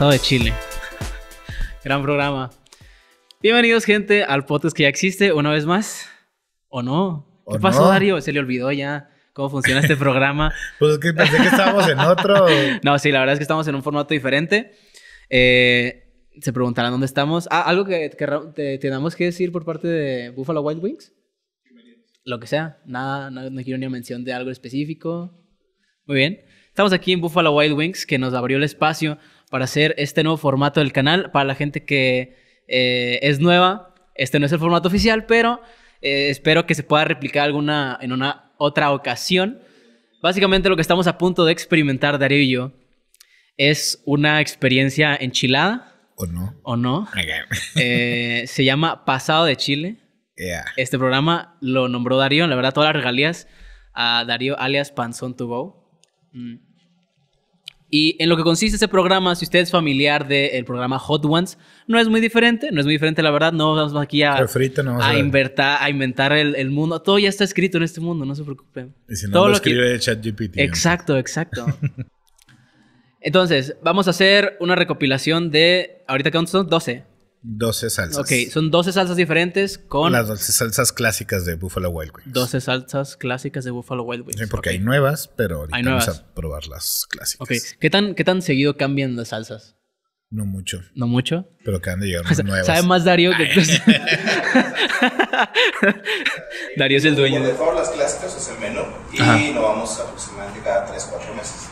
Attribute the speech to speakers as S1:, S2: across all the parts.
S1: de Chile. Gran programa. Bienvenidos, gente, al podcast que ya existe una vez más. ¿O no? ¿Qué pasó, Dario? Se le olvidó ya cómo funciona este programa. pues que
S2: pensé que estábamos en otro.
S1: no, sí, la verdad es que estamos en un formato diferente. Eh, se preguntarán dónde estamos. Ah, algo que, tenemos que decir por parte de Buffalo Wild Wings. Lo que sea, nada, no, no quiero ni mención de algo específico. Muy bien. Estamos aquí en Buffalo Wild Wings, que nos abrió el espacio para hacer este nuevo formato del canal. Para la gente que eh, es nueva, este no es el formato oficial, pero eh, espero que se pueda replicar alguna, en una otra ocasión. Básicamente lo que estamos a punto de experimentar, Darío y yo, es una experiencia enchilada. ¿O no? ¿O no? Eh, se llama Pasado de Chile. Este programa lo nombró Darío, la verdad, todas las regalías a Darío alias Panzón To Go. Mm. Y en lo que consiste ese programa, si usted es familiar del programa Hot Ones, no es muy diferente, no es muy diferente, la verdad. No vamos aquí a,
S2: a,
S1: inventar el, mundo. Todo ya está escrito en este mundo, no se preocupen. Y si no, Todo lo, escribe ChatGPT. Exacto, exacto. Entonces, vamos a hacer una recopilación de. Ahorita son 12. 12 salsas. Ok, son 12 salsas diferentes con... Las
S2: 12 salsas clásicas de Buffalo Wild Wings.
S1: 12 salsas clásicas de Buffalo Wild Wings. Sí, porque hay
S2: nuevas, pero ahorita vamos a probar las
S1: clásicas. Ok, ¿qué tan, qué tan seguido cambian las salsas? No mucho. ¿No mucho? Pero han de llegar nuevas. ¿Sabe más Darío que Darío es el dueño. Por favor,
S2: las clásicas es el menú y Ajá. lo vamos aproximadamente cada 3-4 meses.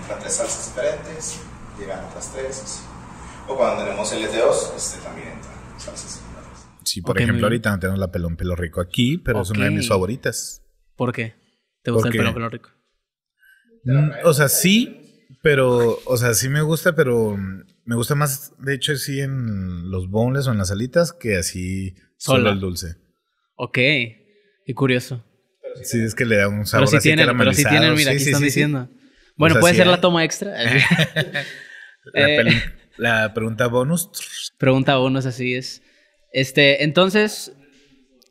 S2: Entran tres salsas diferentes, llegan otras 3, así cuando tenemos LTOs, e este también entra. Salsas. Sí, por ejemplo, ahorita no tenemos la pelón pelo rico aquí, pero es una de mis favoritas. ¿Por qué? ¿Te gusta el pelón pelo rico? Mm, o sea, sí, pero, o sea, sí me gusta, pero mm, me gusta más, de hecho, sí en los bowls o en las alitas que así solo el dulce.
S1: Ok, y curioso.
S2: Sí, es que le da un sabor a la así Pero sí tienen, mira, aquí están diciendo. Bueno, puede ser la ¿eh? toma extra. la eh,
S1: la pregunta bonus. Pregunta bonus, así es. Este, entonces,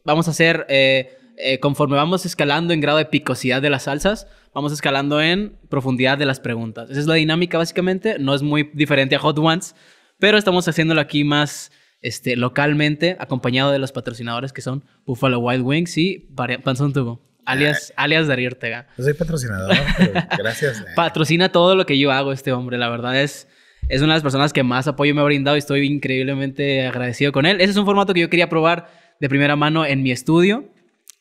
S1: vamos a hacer, eh, eh, conforme vamos escalando en grado de picosidad de las salsas, vamos escalando en profundidad de las preguntas. Esa es la dinámica, básicamente. No es muy diferente a Hot Ones, pero estamos haciéndolo aquí más este, localmente, acompañado de los patrocinadores que son Buffalo Wild Wings y Panzón Tubo. Alias, ah. alias Darío Ortega. Pues soy patrocinador, gracias. Eh. Patrocina todo lo que yo hago este hombre, la verdad es es una de las personas que más apoyo me ha brindado y estoy increíblemente agradecido con él. Ese es un formato que yo quería probar de primera mano en mi estudio,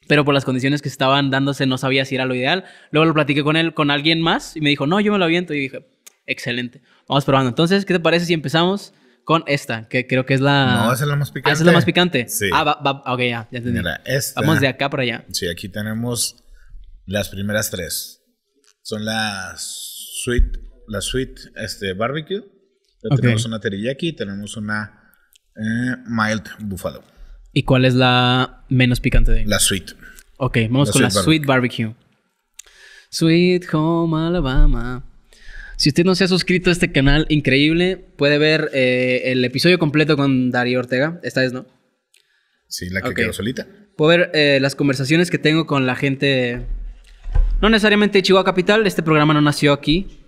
S1: pero por las condiciones que estaban dándose no sabía si era lo ideal. Luego lo platiqué con él, con alguien más, y me dijo, no, yo me lo aviento. Y dije, excelente, vamos probando. Entonces, ¿qué te parece si empezamos con esta? Que creo que es la... No, es la más picante. Ah, esa es la más picante. Sí. Ah, ok, ya, ya entendí. Mira, esta, vamos de acá para allá.
S2: Sí, aquí tenemos las primeras tres. Son las Sweet la suite este, barbecue. Tenemos una teriyaki tenemos una eh, mild buffalo.
S1: ¿Y cuál es la menos picante de ahí? La suite. Ok, vamos con la Sweet barbecue. Sweet Home Alabama. Si usted no se ha suscrito a este canal increíble, puede ver eh, el episodio completo con Darío Ortega. Esta vez ¿no? Sí, la que quedó solita. Puedo ver eh, las conversaciones que tengo con la gente. No necesariamente de Chihuahua Capital, este programa no nació aquí.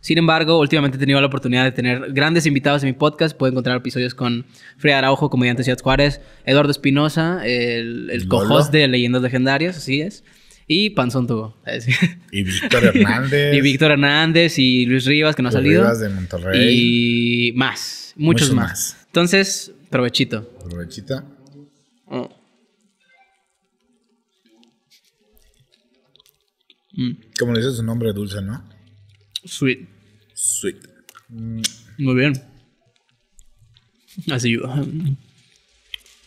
S1: Sin embargo, últimamente he tenido la oportunidad de tener grandes invitados en mi podcast. Puedo encontrar episodios con Frida Araujo, comediante Ciudad Juárez, Eduardo Espinosa, el, co de Leyendas Legendarias, así es. Y Panzón Tubo. Y Víctor Hernández. y Víctor Hernández y Luis Rivas, que no ha salido. Rivas de Monterrey. Y más, muchos, más. Entonces, provechito. Provechita. Mm.
S2: Mm. Como le dice su nombre, Dulce, ¿no? Sweet. Sweet. Muy
S1: bien. Así yo. Uh,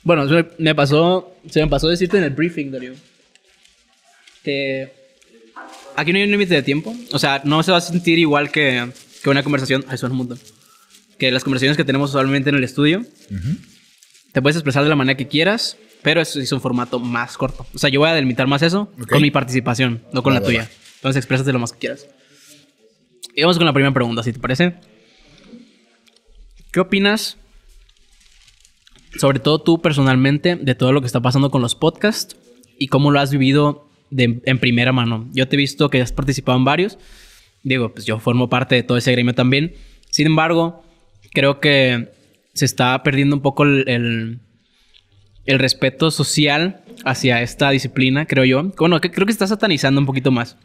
S1: bueno, me pasó, se me pasó decirte en el briefing, Darío. Que aquí no hay un límite de tiempo. O sea, no se va a sentir igual que, una conversación. eso su un mundo, Que las conversaciones que tenemos usualmente en el estudio. Te puedes expresar de la manera que quieras, pero es, es, un formato más corto. O sea, yo voy a delimitar más eso con mi participación, no con la tuya. Entonces, de lo más que quieras. Y vamos con la primera pregunta, si te parece. ¿Qué opinas, sobre todo tú personalmente, de todo lo que está pasando con los podcasts y cómo lo has vivido en primera mano? Yo te he visto que has participado en varios. Digo, pues yo formo parte de todo ese gremio también. Sin embargo, creo que se está perdiendo un poco el, respeto social hacia esta disciplina, creo yo. Bueno, creo que se está satanizando un poquito más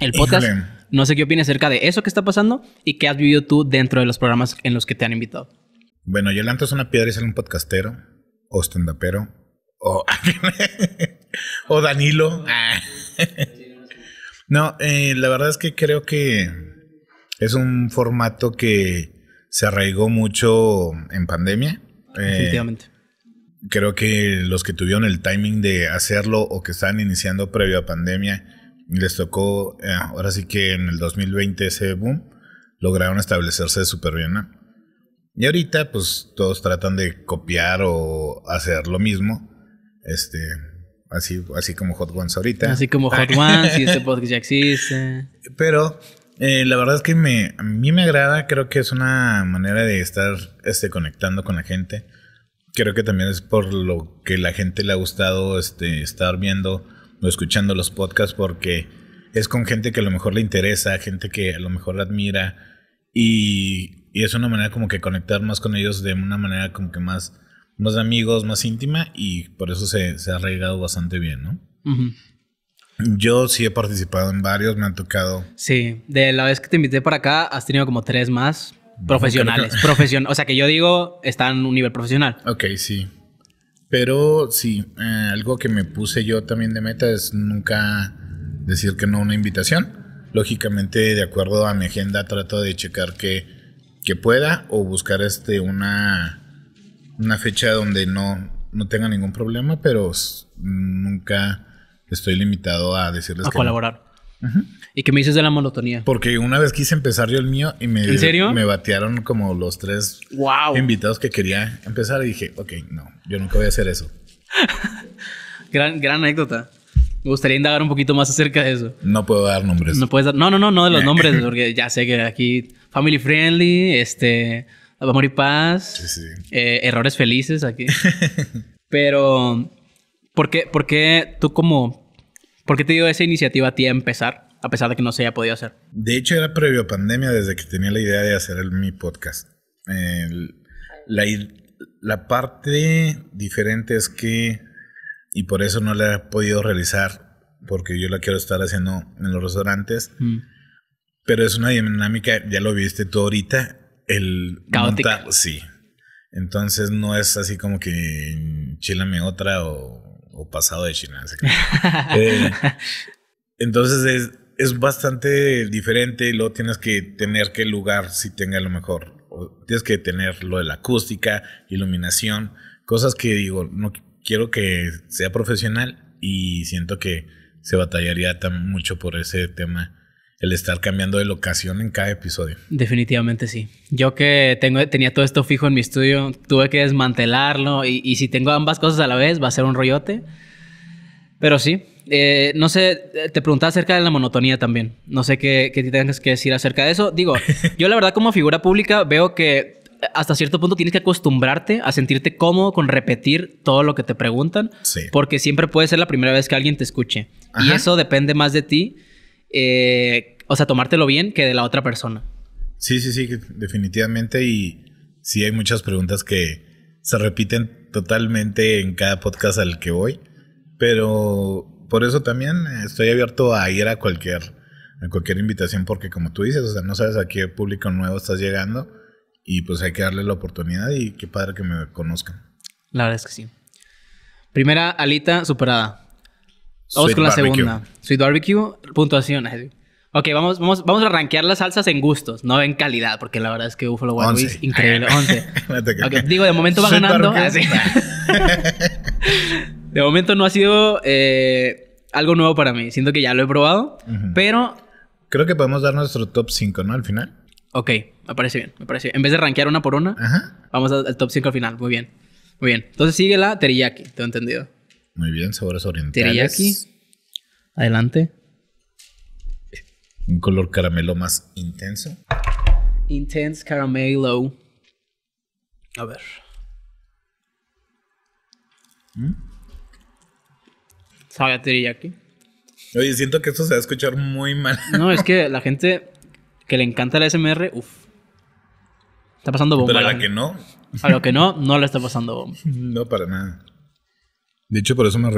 S1: el podcast. No sé qué opinas acerca de eso que está pasando y qué has vivido tú dentro de los programas en los que te han invitado.
S2: Bueno, yo levanto una piedra y sale un podcastero o Stendapero. o, Danilo. no, eh, la verdad es que creo que es un formato que se arraigó mucho en pandemia. Eh, Definitivamente. creo que los que tuvieron el timing de hacerlo o que estaban iniciando previo a pandemia y les tocó, eh, ahora sí que en el 2020 ese boom, lograron establecerse súper bien. Y ahorita pues todos tratan de copiar o hacer lo mismo. Este, así, así como Hot Ones ahorita. Así como Hot Ones y este podcast ya existe. Pero eh, la verdad es que me, a mí me agrada, creo que es una manera de estar este, conectando con la gente. Creo que también es por lo que la gente le ha gustado este, estar viendo o escuchando los podcasts porque es con gente que a lo mejor le interesa, gente que a lo mejor la admira y, es una manera como que conectar más con ellos de una manera como que más, más amigos, más íntima y por eso se, ha arraigado bastante bien, ¿no? Yo sí he participado en
S1: varios, me han tocado. Sí, de la vez que te invité para acá, has tenido como tres más profesionales. o sea que yo digo, están en un nivel profesional. Ok, sí. Pero
S2: sí, eh, algo que me puse yo también de meta es nunca decir que no una invitación. Lógicamente, de acuerdo a mi agenda, trato de checar que, pueda o buscar este una, una fecha donde no, no tenga ningún problema, pero nunca estoy limitado a decirles a colaborar. ¿Y qué me dices de la monotonía? Porque una vez quise empezar yo el mío y me, me batearon como los tres invitados que quería empezar y dije, ok, no, yo nunca voy a hacer eso.
S1: gran, gran anécdota. Me gustaría indagar un poquito más acerca de eso. No puedo dar nombres. No no, no, no, no de los nombres, porque ya sé que aquí family friendly, este, amor y paz, eh, errores felices aquí. Pero, ¿por qué, ¿por qué tú como ¿Por qué te dio esa iniciativa a ti a empezar, a pesar de que no se haya podido hacer?
S2: De hecho, era previo a pandemia desde que tenía la idea de hacer el, mi podcast. la, la parte diferente es que, y por eso no la he podido realizar, porque yo la quiero estar haciendo en los restaurantes, mm. pero es una dinámica, ya lo viste tú ahorita, el Caótica. sí. Entonces no es así como que chilame otra o o pasado de China. Eh, entonces es, es, bastante diferente y luego tienes que tener que el lugar si tenga lo mejor. tienes que tener lo de la acústica, iluminación, cosas que digo, no quiero que sea profesional y siento que se batallaría tan mucho por ese tema el estar cambiando de locación en cada episodio.
S1: Definitivamente sí. Yo que tengo, tenía todo esto fijo en mi estudio, tuve que desmantelarlo y, si tengo ambas cosas a la vez va a ser un rollote. Pero sí, eh, no sé, te preguntaba acerca de la monotonía también. No sé qué, qué tengas que decir acerca de eso. Digo, yo la verdad como figura pública veo que hasta cierto punto tienes que acostumbrarte a sentirte cómodo con repetir todo lo que te preguntan, porque siempre puede ser la primera vez que alguien te escuche. Y eso depende más de ti eh, o sea, tomártelo bien que de la otra persona.
S2: Sí, sí, sí, definitivamente. Y sí hay muchas preguntas que se repiten totalmente en cada podcast al que voy. Pero por eso también estoy abierto a ir a cualquier, a cualquier invitación, porque como tú dices, o sea, no sabes a qué público nuevo estás llegando. Y pues hay que darle la oportunidad y qué padre que me conozcan.
S1: La verdad es que sí. Primera alita superada. Vamos con la segunda. Sweet barbecue, puntuaciones. Ok, vamos, vamos, vamos a rankear las salsas en gustos, no en calidad, porque la verdad es que Buffalo Wild Wings increíble. digo, de momento va ganando. de momento no ha sido eh, algo nuevo para mí. Siento que ya lo he probado, pero.
S2: Creo que podemos dar nuestro top 5, ¿no? Al final.
S1: Ok, me parece bien, me parece bien. En vez de rankear una por una, vamos al top 5 al final. Muy bien, muy bien. Entonces sigue la teriyaki, tengo entendido.
S2: Muy bien, sabores orientales. Teriyaki. Adelante. Un color caramelo más intenso.
S1: Intense caramelo. A ver. ¿Mm? Sabe teriyaki.
S2: Oye, siento que esto se va a escuchar muy mal.
S1: No, es que la gente que le encanta la SMR, uff. Está pasando bomba. Pero a la, que no. A lo que no, no le está pasando bomba.
S2: No, para nada. Dicho por eso me,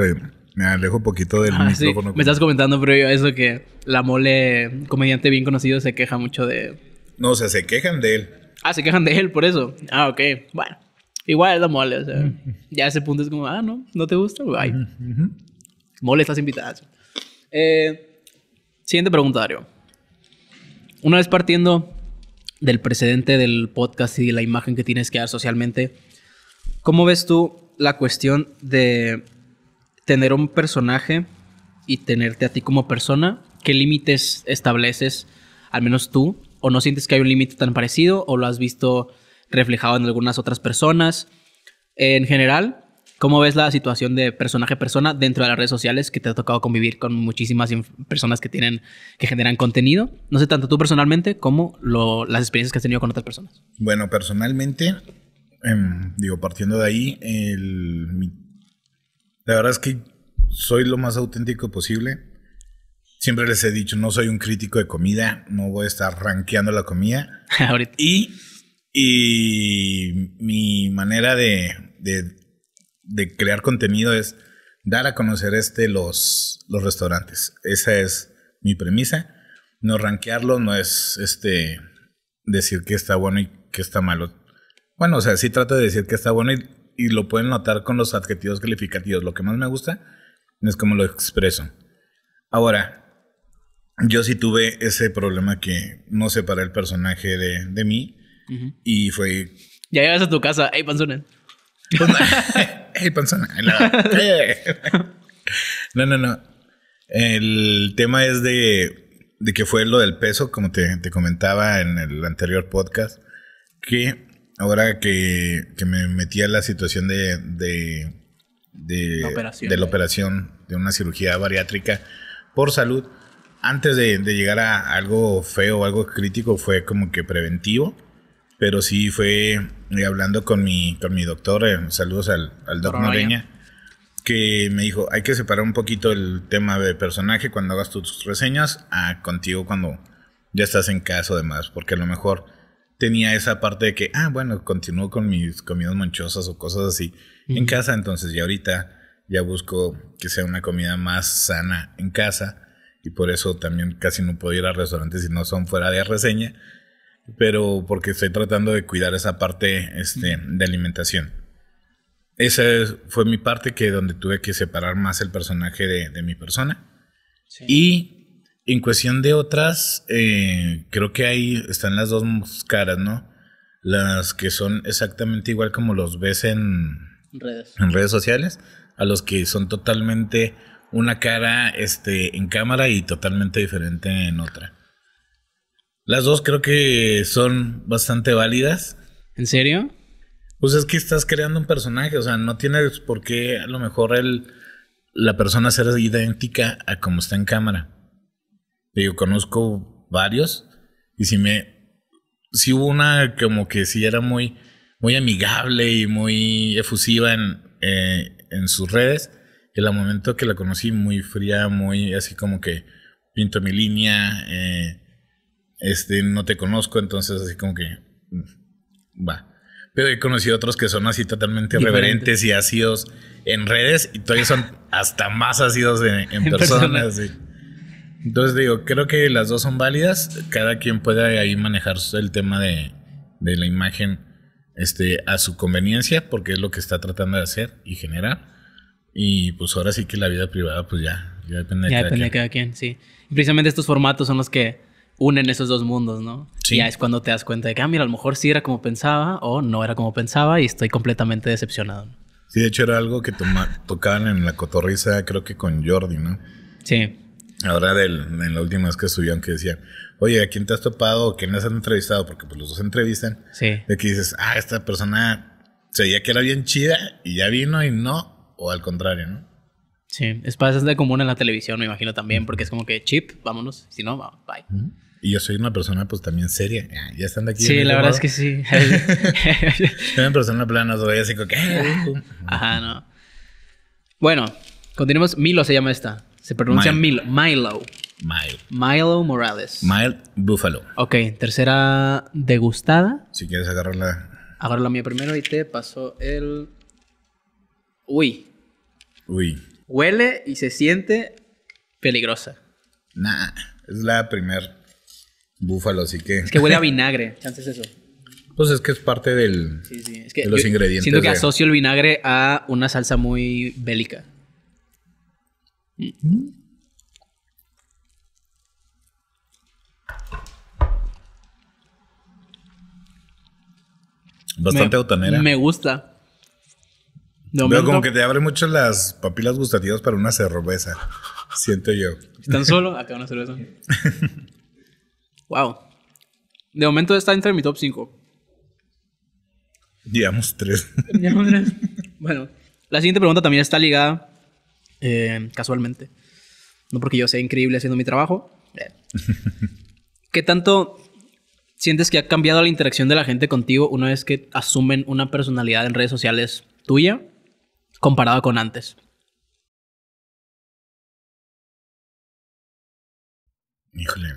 S2: me alejo un poquito del ah, micrófono. Me
S1: estás comentando pero a eso que la mole, comediante bien conocido, se queja mucho de. No, o sea,
S2: se quejan de
S1: él. Ah, se quejan de él por eso. Ah, ok. Bueno, igual es la mole, o sea. Ya ese punto es como, ah, no, no te gusta, bye. Mole, estás invitada. Eh, siguiente pregunta, Dario. Una vez partiendo del precedente del podcast y de la imagen que tienes que dar socialmente, ¿cómo ves tú la cuestión de tener un personaje y tenerte a ti como persona. ¿Qué límites estableces, al menos tú? ¿O no sientes que hay un límite tan parecido? ¿O lo has visto reflejado en algunas otras personas? En general, ¿Cómo ves la situación de personaje persona dentro de las redes sociales que te ha tocado convivir con muchísimas personas que tienen que generan contenido? No sé tanto tú personalmente como las experiencias que has tenido con otras personas.
S2: Bueno, personalmente Em, digo, partiendo de ahí, la verdad es que soy lo más auténtico posible. Siempre les he dicho, no soy un crítico de comida, no voy a estar ranqueando la comida. Y, mi manera de, de, crear contenido es dar a conocer este los, los restaurantes. Esa es mi premisa. No ranquearlo, no es este decir que está bueno y que está malo. Bueno, o sea, sí trato de decir que está bueno y, lo pueden notar con los adjetivos calificativos. Lo que más me gusta es cómo lo expreso. Ahora, yo sí tuve ese problema que no separé el personaje de, mí y fue...
S1: Ya llegas a tu casa, hey panzona. Pues, hey panzona.
S2: No, no, no. El tema es de, que fue lo del peso, como te, te comentaba en el anterior podcast, que ahora que, me metí a la situación de, de, la eh. operación, de una cirugía bariátrica por salud, antes de, llegar a algo feo, o algo crítico, fue como que preventivo. Pero sí fue eh, hablando con mi, con mi doctor, eh, saludos al, doctor Moreña, que me dijo, hay que separar un poquito el tema de personaje cuando hagas tus reseñas a ah, contigo cuando ya estás en casa o demás, porque a lo mejor tenía esa parte de que, ah, bueno, continúo con mis comidas manchosas o cosas así en casa, entonces ya ahorita ya busco que sea una comida más sana en casa y por eso también casi no puedo ir a restaurantes si no son fuera de reseña, pero porque estoy tratando de cuidar esa parte este, de alimentación. Esa fue mi parte que donde tuve que separar más el personaje de, mi persona. Y en cuestión de otras, eh, creo que ahí están las dos caras, ¿no? Las que son exactamente igual como los ves en redes, en redes sociales, a los que son totalmente una cara este, en cámara y totalmente diferente en otra. Las dos creo que son bastante válidas. ¿En serio? Pues es que estás creando un personaje, o sea, no tienes por qué a lo mejor el, la persona ser idéntica a como está en cámara. Yo conozco varios y si me... Si hubo una como que si era muy, muy amigable y muy efusiva en, eh, en sus redes. en el momento que la conocí, muy fría, muy así como que pinto mi línea, eh, este, no te conozco, entonces así como que mm, va. Pero he conocido otros que son así totalmente reverentes y ácidos en redes y todavía son hasta más ácidos en, personas. Sí. Entonces digo, creo que las dos son válidas. Cada quien puede ahí manejar el tema de, de la imagen este, a su conveniencia, porque es lo que está tratando de hacer y generar. Y pues ahora sí que la vida privada, pues ya, ya depende de cada depende quien. de
S1: cada quien, sí. precisamente estos formatos son los que unen esos dos mundos, ¿no? Sí. Ya es cuando te das cuenta de que, ah, mira, a lo mejor sí era como pensaba o no era como pensaba y estoy completamente decepcionado.
S2: Sí, de hecho era algo que tocaban en la cotorriza, creo que con Jordi, ¿no? Sí. Ahora en la última vez que subió, que decía... oye, ¿a quién te has topado o quién han entrevistado? Porque pues los dos entrevistan. Sí. De que dices, ah, esta persona se veía que era bien chida y ya vino y no, o al
S1: contrario, ¿no? Sí, es de común en la televisión, me imagino también, porque es como que chip, vámonos, si no,
S2: bye. Y yo soy una persona, pues también seria. Ya están de aquí. Sí, la verdad es que sí.
S1: soy una persona plana, soy así como que. Ah, Ajá, no. Bueno, continuemos. Milo se llama esta. Se pronuncia Milo. Milo. Milo. Morales. Milo Búfalo. Ok, tercera degustada. Si quieres agarrarla. Agarro la mía primero y te paso el. Uy. Uy. Huele y se siente peligrosa. Nah, es
S2: la primer búfalo, así que. Es que huele a
S1: vinagre, chances eso.
S2: Pues es que es parte del, que de los ingredientes. Siento que asocio
S1: el vinagre a una salsa muy bélica. Mm.
S2: Bastante me,
S1: Me gusta. Veo como que te abre
S2: mucho las papilas gustativas para una cerveza. siento yo.
S1: ¿Están solo? Acá una cerveza. wow. De momento está entre mi top 5.
S2: Digamos tres Digamos
S1: 3. Bueno, la siguiente pregunta también está ligada eh, casualmente. No porque yo sea increíble haciendo mi trabajo. ¿Qué tanto sientes que ha cambiado la interacción de la gente contigo una vez que asumen una personalidad en redes sociales tuya comparado con antes?
S2: Híjole.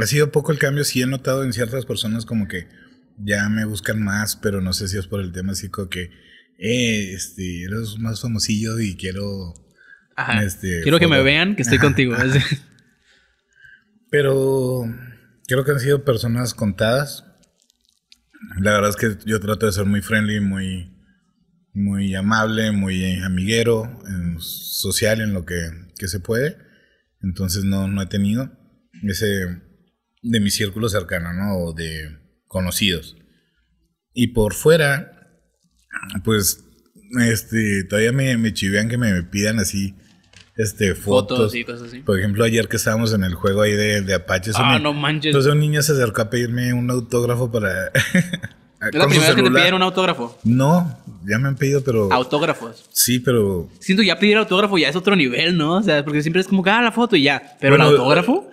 S2: Ha sido poco el cambio. Sí he notado en ciertas personas como que ya me buscan más, pero no sé si es por el tema psico que eh, este, eres más famosillo y quiero... Este, quiero que me vean que estoy contigo. Pero creo que han sido personas contadas. La verdad es que yo trato de ser muy friendly, muy, muy amable, muy amiguero, social en lo que, se puede. Entonces no, no he tenido ese de mi círculo cercano, ¿no? O de conocidos. Y por fuera, pues, este, todavía me, chivean que me, pidan así, este, fotos. y cosas así. Por ejemplo, ayer que estábamos en el juego ahí de, de Apache. Ah, no manches. Entonces un niño se acercó a pedirme un autógrafo para...
S1: ¿Es la primera vez que te piden un autógrafo?
S2: No, ya me han pedido, pero...
S1: ¿Autógrafos?
S2: Sí, pero...
S1: Siento ya pedir autógrafo ya es otro nivel, ¿no? O sea, porque siempre es como que, ah, la foto y ya. ¿Pero un el autógrafo?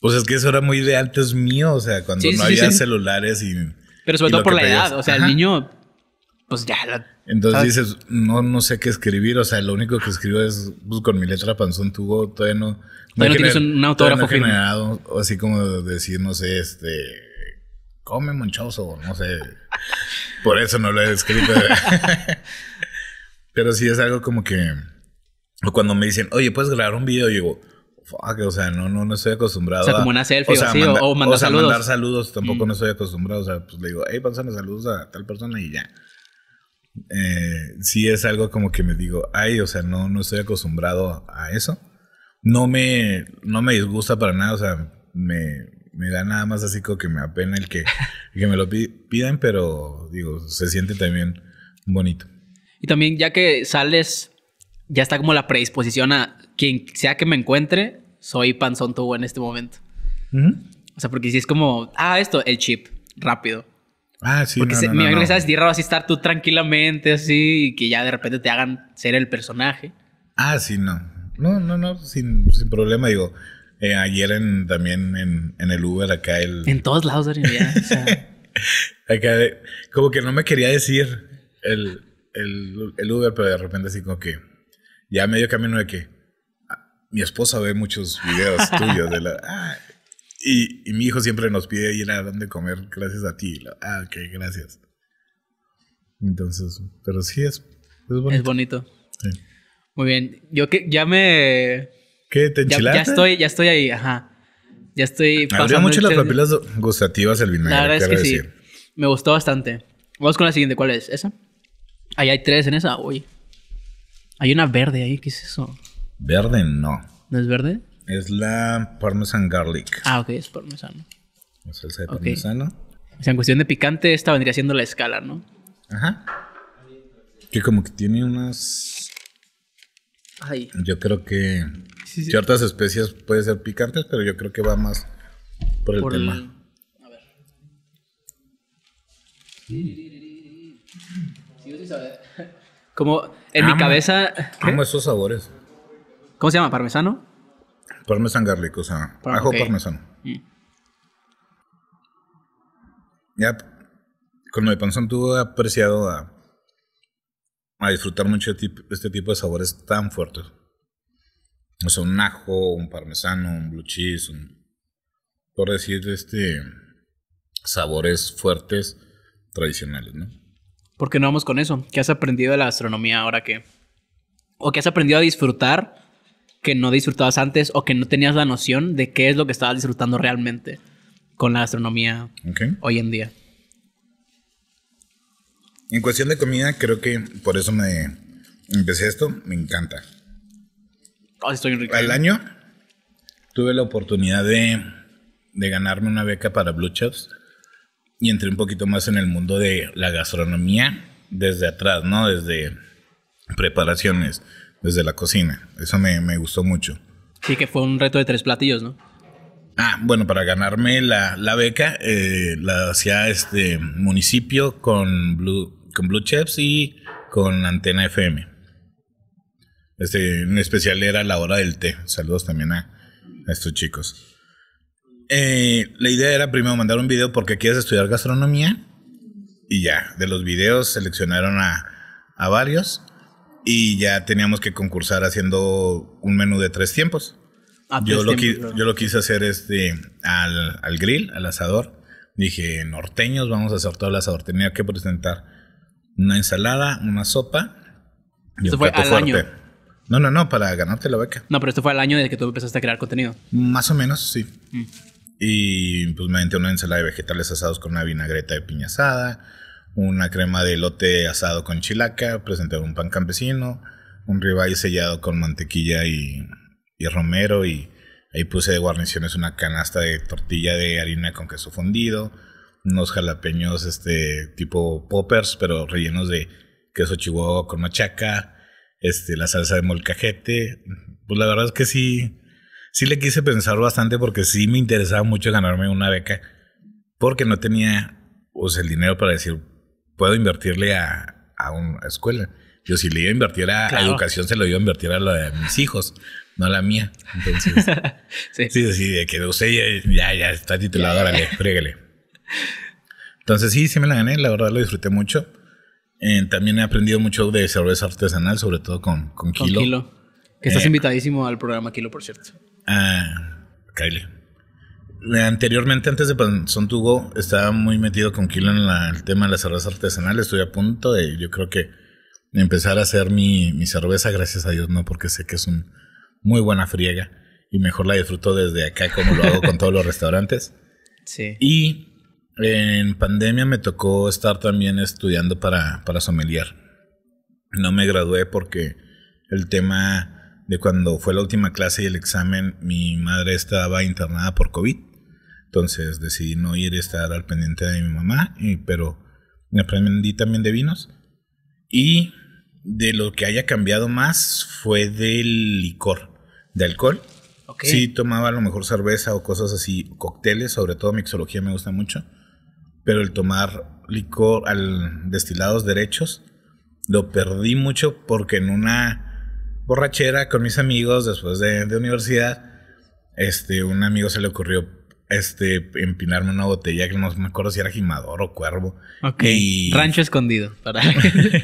S2: Pues es que eso era muy de antes mío, o sea, cuando no había celulares y...
S1: Pero sobre todo por la edad, o sea, el niño pues ya Entonces dices,
S2: no, no sé qué escribir, o sea, lo único que escribo es pues, con mi letra panzón tuvo todavía no. no, tienes un autógrafo generado, o así como decir, no sé, este. Come monchoso, no sé. Por eso no lo he escrito. Pero sí es algo como que. O cuando me dicen, oye, puedes grabar un video, yo digo, fuck, o sea, no, no, no estoy acostumbrado. O sea, como una selfie o, así, o, mandar o saludos. mandar saludos, tampoco mm. no estoy acostumbrado. O sea, pues le digo, hey, pásame saludos a tal persona y ya eh, sí es algo como que me digo, ay, o sea, no, no estoy acostumbrado a eso. No me, no me disgusta para nada, o sea, me, me da nada más así como que me apena el que, que me lo pidan, pero digo, se siente también bonito.
S1: Y también ya que sales, ya está como la predisposición a quien sea que me encuentre, soy panzón tubo en este momento. O sea, porque si es como, ah, esto, el chip, rápido.
S2: Ah, sí. Porque no, no, me imagino que
S1: sabes así estar tú tranquilamente así y que ya de repente te hagan ser el personaje.
S2: Ah, sí, no. No, no, no, sin, problema, digo. Eh, ayer en, también en, el Uber acá el... En
S1: todos lados, de ya,
S2: o acá, como que no me quería decir el, el, Uber, pero de repente así como que... Ya medio camino de que... Ah, mi esposa ve muchos videos tuyos de la... Ah, y, mi hijo siempre nos pide ir a donde comer gracias a ti. Ah, ok, gracias. Entonces, pero sí es, es bonito. Es
S1: bonito. Muy bien. Yo que ya me. ¿Qué? ¿Te enchilaste? Ya, estoy, ya estoy ahí, ajá. Ya estoy. había mucho las papilas
S2: gustativas el vinagre. La verdad
S1: Me gustó bastante. Vamos con la siguiente. ¿Cuál es? ¿Esa? Ahí hay tres en esa. Uy. Hay una verde ahí. ¿Qué es eso?
S2: Verde no. ¿No es verde? Es la Parmesan Garlic.
S1: Ah, ok, es parmesano. La salsa de parmesano. O sea, en cuestión de picante, esta vendría siendo la escala, ¿no?
S2: Ajá. Que como que tiene unas. Ay. Yo creo que ciertas especias pueden ser picantes, pero yo creo que va más por el tema.
S1: A ver. Como en mi cabeza. Como ¿eh? esos sabores. ¿Cómo se llama? ¿Parmesano? Parmesan
S2: garlic, o sea, ajo parmesano. Ya con mi panzón tuve apreciado a, disfrutar mucho este tipo de sabores tan fuertes. O sea, un ajo, un parmesano, un blue cheese, un, por decir, este, sabores fuertes tradicionales, ¿no?
S1: ¿Por qué no vamos con eso? ¿Qué has aprendido de la astronomía ahora que... o qué has aprendido a disfrutar que no disfrutabas antes o que no tenías la noción de qué es lo que estabas disfrutando realmente con la gastronomía hoy en día.
S2: En cuestión de comida, creo que por eso me empecé esto, me encanta. estoy enriquecido... Al año tuve la oportunidad de, ganarme una beca para Blue Chefs y entré un poquito más en el mundo de la gastronomía desde atrás, ¿no? Desde preparaciones, desde la cocina. Eso me, gustó mucho. Sí, que fue un reto de tres platillos, ¿no? Ah, bueno, para ganarme la, beca eh, la hacía este municipio con Blue, con Blue Chefs y con Antena FM. Este, en especial era la hora del té. Saludos también a, estos chicos. Eh, la idea era primero mandar un video porque quieres estudiar gastronomía y ya, de los videos seleccionaron a, a varios y ya teníamos que concursar haciendo un menú de tres tiempos.
S1: Ah, yo, lo yo
S2: lo quise hacer este, al, al, grill, al asador. Dije, norteños, vamos a hacer todo el asador. Tenía que presentar una ensalada, una sopa. ¿Esto fue al año.
S1: No, no, no, para ganarte la beca. No, pero esto fue al año desde que tú empezaste a crear contenido.
S2: Más o menos, sí. Mm. Y pues me inventé una ensalada de vegetales asados con una vinagreta de piña asada una crema de lote asado con chilaca, presenté un pan campesino, un ribeye sellado con mantequilla y, y romero y ahí puse de guarniciones una canasta de tortilla de harina con queso fundido, unos jalapeños este tipo poppers pero rellenos de queso chihuahua con machaca, este la salsa de molcajete. Pues la verdad es que sí sí le quise pensar bastante porque sí me interesaba mucho ganarme una beca porque no tenía pues el dinero para decir puedo invertirle a, a una escuela. Yo si le iba a invertir a, educación, se lo iba a invertir a la de mis hijos, no a la mía. Entonces, sí. sí, de que usted ya, ya, está titulado, órale, fríguele. Entonces sí, sí me la gané, la verdad lo disfruté mucho. Eh, también he aprendido mucho de cerveza artesanal, sobre todo con, Kilo.
S1: Que estás eh, invitadísimo al programa Kilo, por cierto.
S2: Ah, Kyle. Eh, anteriormente, antes de Panzón Tugo, estaba muy metido con Kilo en el tema de la cerveza artesanal. Estoy a punto de, yo creo que, empezar a hacer mi, cerveza, gracias a Dios, no, porque sé que es un muy buena friega y mejor la disfruto desde acá, como lo hago con todos los restaurantes. Sí. Y en pandemia me tocó estar también estudiando para, para sommelier. No me gradué porque el tema de cuando fue la última clase y el examen, mi madre estaba internada por COVID. Entonces decidí no ir a estar al pendiente de mi mamá, pero me aprendí también de vinos. Y de lo que haya cambiado más fue del licor, de alcohol. Okay. Sí, tomaba a lo mejor cerveza o cosas así, cócteles, sobre todo mixología me gusta mucho. Pero el tomar licor al destilados derechos lo perdí mucho porque en una borrachera con mis amigos después de, de universidad, este, un amigo se le ocurrió este, empinarme una botella que no me acuerdo si era gimador o cuervo. Ok. Rancho
S1: escondido. Para...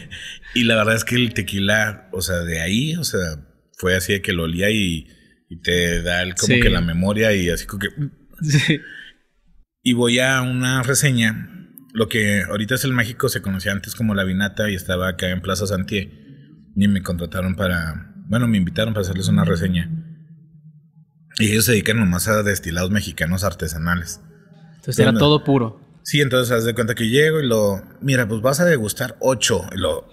S2: y la verdad es que el tequila, o sea, de ahí, o sea, fue así de que lo olía y, te da el, como que la memoria y así como que. Y voy a una reseña. Lo que ahorita es el mágico se conocía antes como La Vinata y estaba acá en Plaza Santier. Y me contrataron para. Bueno, me invitaron para hacerles una reseña. Y ellos se dedican nomás a destilados mexicanos artesanales. Entonces, era todo puro. Sí, entonces haz de cuenta que llego y lo, mira, pues vas a degustar ocho. Y lo,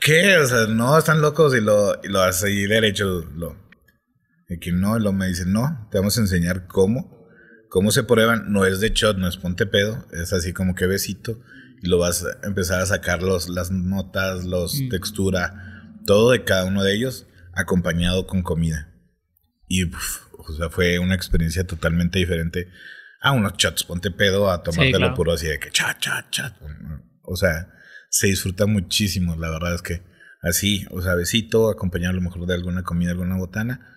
S2: ¿qué? O sea, no, están locos y lo, y lo derecho. Lo, y que no, y lo me dicen, no, te vamos a enseñar cómo. Cómo se prueban, no es de shot, no es ponte pedo, es así como que besito. Y lo vas a empezar a sacar las notas, los mm. textura, todo de cada uno de ellos acompañado con comida. Y o sea, fue una experiencia totalmente diferente a unos chats, ponte pedo, a tomártelo sí, claro. puro así de que chat, chat, chat. O sea, se disfruta muchísimo, la verdad es que así, o sea, besito, acompañado a lo mejor de alguna comida, alguna botana.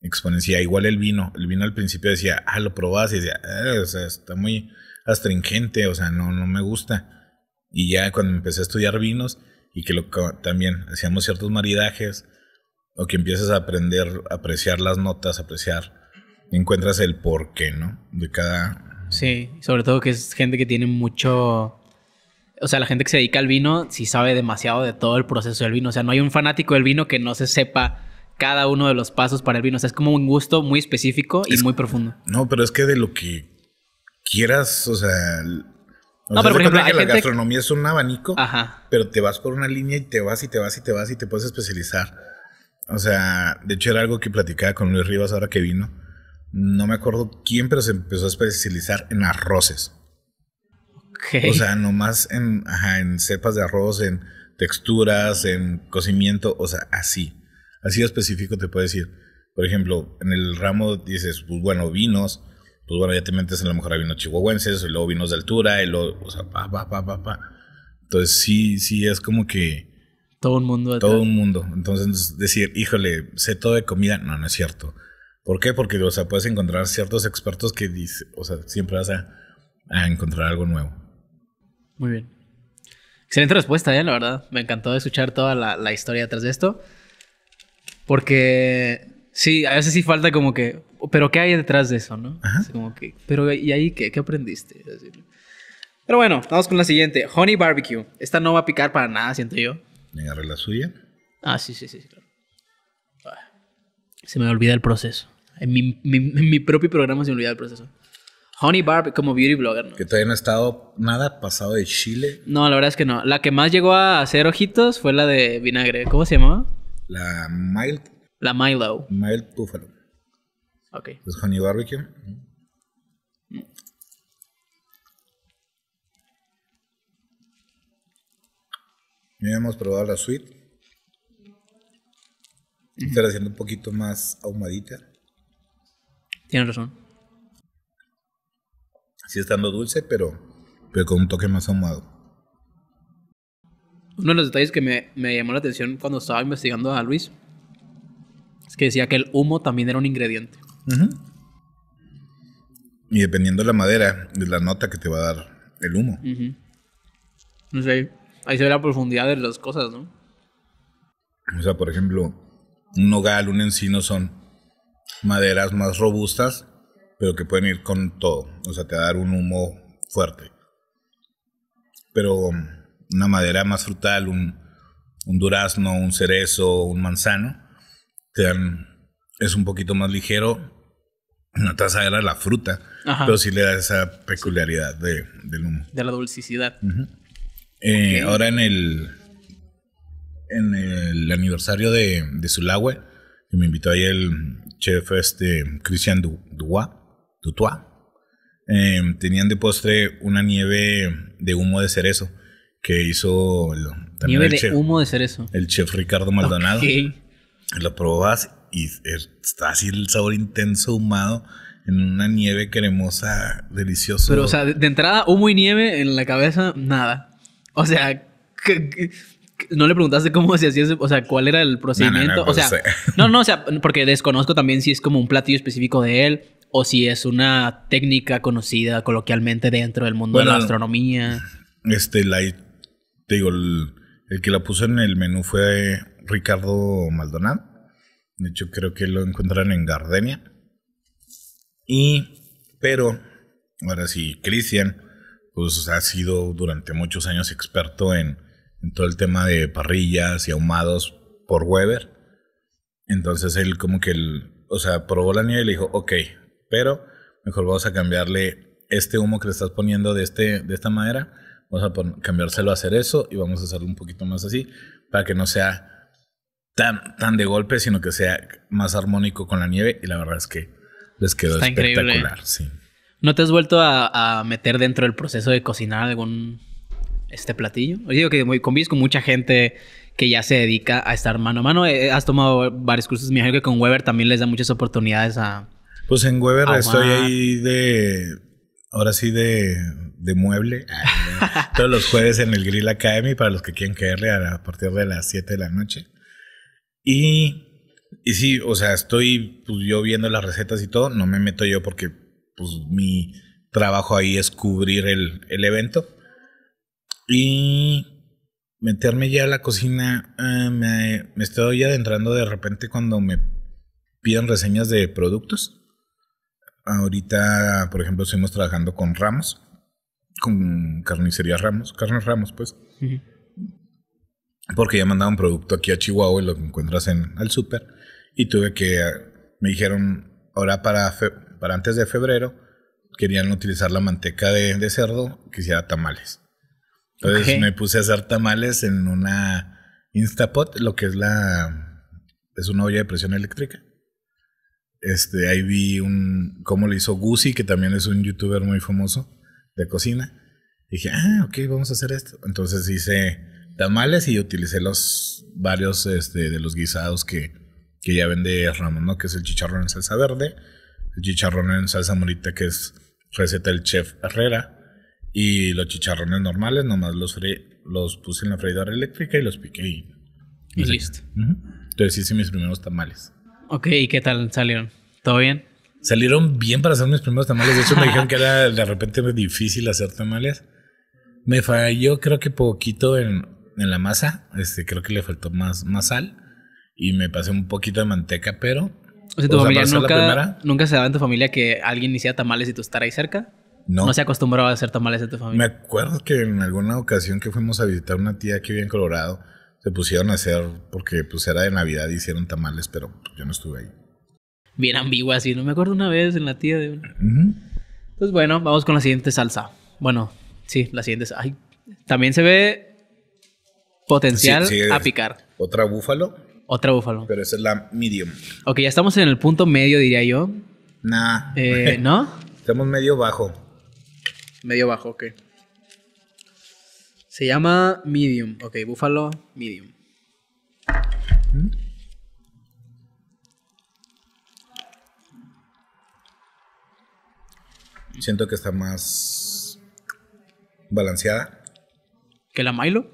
S2: Exponencia, igual el vino. El vino al principio decía, ah, lo probás y decía, eh, o sea, está muy astringente, o sea, no, no me gusta. Y ya cuando empecé a estudiar vinos y que lo, también hacíamos ciertos maridajes, o que empieces a aprender a apreciar las notas, A apreciar, encuentras el porqué, ¿no? De cada...
S1: Sí, sobre todo que es gente que tiene mucho... O sea, la gente que se dedica al vino sí sabe demasiado de todo el proceso del vino. O sea, no hay un fanático del vino que no se sepa cada uno de los pasos para el vino. O sea, es como un gusto muy específico y muy
S2: profundo. No, pero es que de lo que quieras, o sea, no,
S1: pero por ejemplo, la
S2: gastronomía es un abanico, Ajá. pero te vas por una línea y te vas y te vas y te vas y te puedes especializar. O sea, de hecho era algo que platicaba con Luis Rivas ahora que vino. No me acuerdo quién, pero se empezó a especializar en arroces.
S1: Okay. O sea,
S2: nomás en, en cepas de arroz, en texturas, en cocimiento, o sea, así. Así específico te puedo decir. Por ejemplo, en el ramo dices, pues bueno, vinos, pues bueno, ya te metes en la mejor a vinos chihuahuenses, y luego vinos de altura, y luego, o sea, pa, pa, pa, pa, pa. Entonces sí, sí, es como que todo un mundo. Todo un mundo. Entonces, decir, híjole, sé todo de comida, no, no es cierto. ¿Por qué? Porque, o sea, puedes encontrar ciertos expertos que, dice, o sea, siempre vas a, encontrar algo nuevo.
S1: Muy bien. Excelente respuesta, ¿eh? la verdad. Me encantó escuchar toda la, historia detrás de esto. Porque sí, a veces sí falta como que, pero ¿qué hay detrás de eso, no? como que, pero ¿y ahí qué, qué aprendiste? Pero bueno, vamos con la siguiente. Honey Barbecue. Esta no va a picar para nada, siento yo agarré la suya. Ah, sí, sí, sí, claro. Ah. Se me olvida el proceso. En mi, en propio programa se me olvida el proceso. Honey Barbie como beauty blogger, ¿no? Que todavía no ha estado nada pasado de Chile. No, la verdad es que no. La que más llegó a hacer ojitos fue la de vinagre. ¿Cómo se llamaba?
S2: La Mild.
S1: La Milo.
S2: Mild Buffalo. Ok. Es Honey Barbecue. Ya hemos probado la suite. Está haciendo un poquito más ahumadita. Tienes razón. Sí, estando dulce, pero, pero con un toque más ahumado.
S1: Uno de los detalles que me, llamó la atención cuando estaba investigando a Luis es que decía que el humo también era un ingrediente.
S2: Y dependiendo de la madera, de la nota que te va a dar el humo.
S1: No sé. Ahí se ve la profundidad de las cosas, ¿no?
S2: O sea, por ejemplo, un nogal, un encino son maderas más robustas, pero que pueden ir con todo. O sea, te va a dar un humo fuerte. Pero um, una madera más frutal, un, durazno, un cerezo, un manzano, es un poquito más ligero. No te vas a la fruta, pero sí le da esa peculiaridad de,
S1: del humo. De la dulcicidad.
S2: Eh, ahora en el, en el aniversario de, Zulagüe, me invitó ahí el chef este, Christian du, em, tenían de postre una nieve de humo de cerezo que hizo el, el de chef, humo
S1: El
S2: chef Ricardo Maldonado. Lo probas y está así el sabor intenso humado, en una nieve cremosa, deliciosa. Pero, o sea,
S1: de, entrada, humo y nieve en la cabeza, nada. O sea, no le preguntaste cómo se hacía, o sea, cuál era el procedimiento. No, no, pues o sea, no, no, o sea, porque desconozco también si es como un platillo específico de él o si es una técnica conocida coloquialmente dentro del mundo de la astronomía.
S2: Este, la, digo, el, que la puso en el menú fue Ricardo Maldonado. De hecho, creo que lo encuentran en Gardenia. Y, pero, ahora sí, Cristian pues ha sido durante muchos años experto en, todo el tema de parrillas y ahumados por Weber. Entonces él como que, él o sea, probó la nieve y le dijo, ok, pero mejor vamos a cambiarle este humo que le estás poniendo de, este, de esta madera, vamos a cambiárselo a hacer eso y vamos a hacerlo un poquito más así, para que no sea tan, tan de golpe, sino que sea más armónico con la nieve y la verdad es que les quedó espectacular.
S1: Sí. ¿No te has vuelto a, meter dentro del proceso de cocinar algún este platillo? Oye, digo que muy, convives con mucha gente que ya se dedica a estar mano a mano. Eh, has tomado varios cursos. Me imagino que con Weber también les da muchas oportunidades a...
S2: Pues en Weber estoy ahí de... Ahora sí de, de mueble. todos los jueves en el Grill Academy para los que quieren caerle a, partir de las 7 de la noche. Y, y sí, o sea, estoy pues, yo viendo las recetas y todo. No me meto yo porque pues mi trabajo ahí es cubrir el, evento. Y meterme ya a la cocina, eh, me, me, estoy adentrando de repente cuando me piden reseñas de productos. Ahorita, por ejemplo, estuvimos trabajando con Ramos, con carnicería Ramos, carnes Ramos, pues. Porque ya mandaba un producto aquí a Chihuahua y lo encuentras en el súper. Y tuve que, me dijeron, ahora para para antes de febrero, querían utilizar la manteca de, de cerdo, quisiera tamales. Entonces me puse a hacer tamales en una Instapot, lo que es la. es una olla de presión eléctrica. Este, ahí vi un. cómo lo hizo Guzzi, que también es un youtuber muy famoso de cocina. dije, ah, ok, vamos a hacer esto. Entonces hice tamales y utilicé los varios este, de los guisados que, que ya vende Ramón, ¿no? Que es el chicharrón en salsa verde, chicharrones chicharrón en salsa morita que es receta del chef Herrera. Y los chicharrones normales, nomás los, los puse en la freidora eléctrica y los piqué y, listo. Entonces hice mis primeros tamales.
S1: Ok, ¿y qué tal salieron?
S2: ¿Todo bien? Salieron bien para hacer mis primeros tamales. De hecho, me dijeron que era de repente difícil hacer tamales. Me falló, creo que poquito en, en la masa. Este, creo que le faltó más, más sal. Y me pasé un poquito de manteca, pero nunca,
S1: se daba en tu familia que alguien hiciera tamales y tú estar ahí cerca. No. no. se acostumbraba a hacer tamales en tu familia. Me acuerdo
S2: que en alguna ocasión que fuimos a visitar una tía que vivía en Colorado, se pusieron a hacer, porque pues era de Navidad, hicieron tamales, pero yo no estuve ahí.
S1: Bien ambigua así, no me acuerdo una vez en la tía de Entonces, bueno, vamos con la siguiente salsa. Bueno, sí, la siguiente. salsa. también se ve pues potencial a
S2: picar. Otra búfalo. Otra búfalo. Pero esa es la medium.
S1: Ok, ya estamos en el punto medio, diría yo.
S2: Nah. Eh,
S1: ¿No? Estamos medio bajo. Medio bajo, ok. Se llama medium. Ok, búfalo medium. Mm.
S2: Siento que está más balanceada. ¿Que la Milo?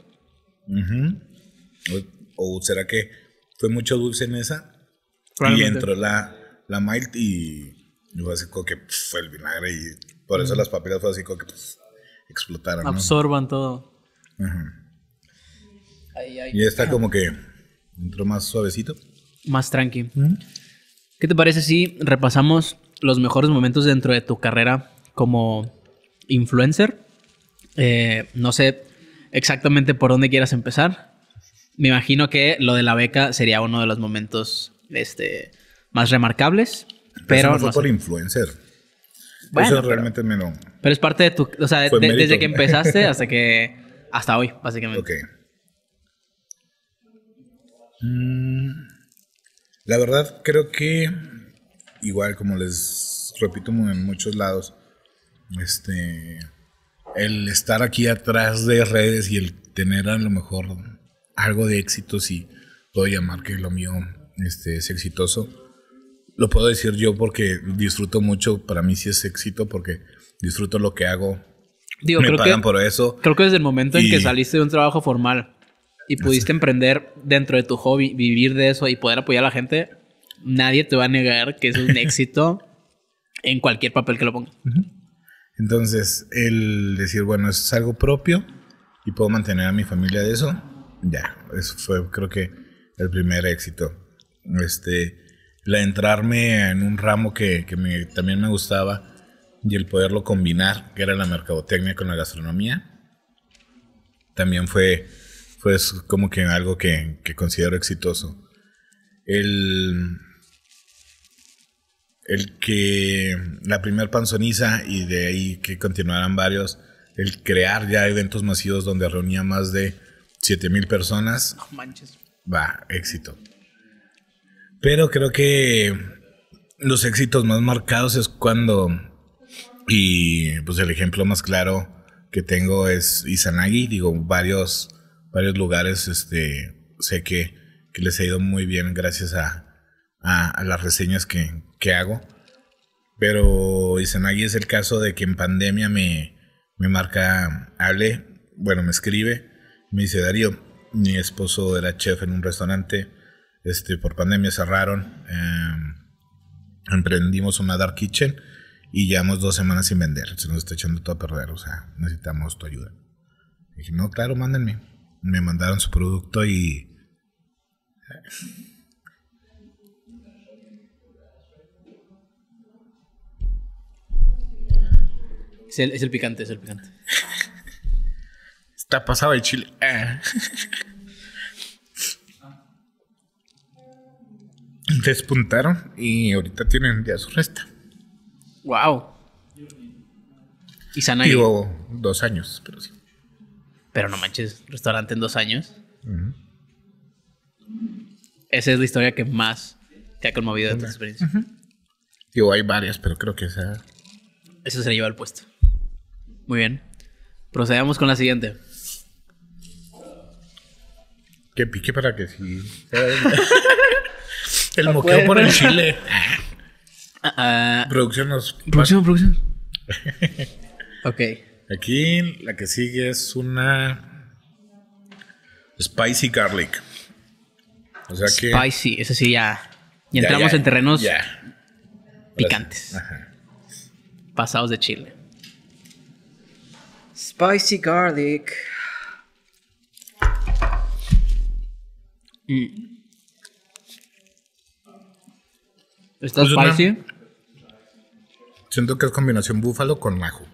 S2: ¿O será que fue mucho dulce en esa. Y entró la, la mild y, fue así como que fue el vinagre y por eso las papilas fue así como que explotaron. Absorban
S1: todo. y está como
S2: que entró más
S1: suavecito. Más tranqui. ¿Qué te parece si repasamos los mejores momentos dentro de tu carrera como influencer? Eh, no sé exactamente por dónde quieras empezar. Me imagino que lo de la beca sería uno de los momentos este, más remarcables. Pero, no por influencer.
S2: eso realmente me
S1: Pero es parte de tu... O sea, desde que empezaste hasta que... Hasta hoy, básicamente. Ok.
S2: Mm, la verdad, creo que... Igual, como les repito en muchos lados, este... El estar aquí atrás de redes y el tener a lo mejor algo de éxito, si puedo llamar que lo mío este, es exitoso. Lo puedo decir yo porque disfruto mucho, para mí sí es éxito porque disfruto lo que hago. Digo, creo pagan que, por eso. Creo que desde el momento en que
S1: saliste de un trabajo formal y pudiste emprender dentro de tu hobby, vivir de eso y poder apoyar a la gente, nadie te va a negar que es un éxito en cualquier papel que lo ponga
S2: Entonces, el decir, bueno, es algo propio y puedo mantener a mi familia de eso ya, eso fue creo que el primer éxito. Este, la entrarme en un ramo que, también me gustaba y el poderlo combinar, que era la mercadotecnia con la gastronomía, también fue pues como que algo que, que considero exitoso. El, el que la primer panzoniza y de ahí que continuaran varios, el crear ya eventos masivos donde reunía más de 7 mil personas. manches. Va, éxito. Pero creo que los éxitos más marcados es cuando, y pues el ejemplo más claro que tengo es Izanagi, digo, varios, varios lugares, este, sé que, les ha ido muy bien gracias a, las reseñas que, hago, pero Izanagi es el caso de que en pandemia me marca, hable, bueno, me escribe me dice Darío, mi esposo era chef en un restaurante, este, por pandemia cerraron, em, emprendimos una dark kitchen y llevamos dos semanas sin vender, se nos está echando todo a perder, o sea, necesitamos tu ayuda. dije, no, claro, mándenme. Me mandaron su producto y...
S1: es el picante, es el picante. Está pasado de chile. Ah.
S2: Despuntaron y ahorita tienen ya su resta.
S1: Wow. Y Sanay. Digo, dos años, pero sí. Pero no manches, restaurante en dos años. Esa es la historia que más te ha conmovido de tu experiencia. Digo, hay varias, pero creo que esa. Eso se le lleva al puesto. Muy bien. Procedamos con la siguiente.
S2: Que pique para
S1: que sí. el moqueo por el chile.
S2: Ah, ah. producción nos.
S1: Producción, producción.
S2: ok. Aquí la que sigue es
S1: una.
S2: Spicy garlic. O sea que.
S1: Spicy, eso sí ya. Y entramos ya, en terrenos picantes. Ajá. Pasados de chile. Spicy garlic. Mm. ¿Está pues, spicy?
S2: Siento que es combinación búfalo con ajo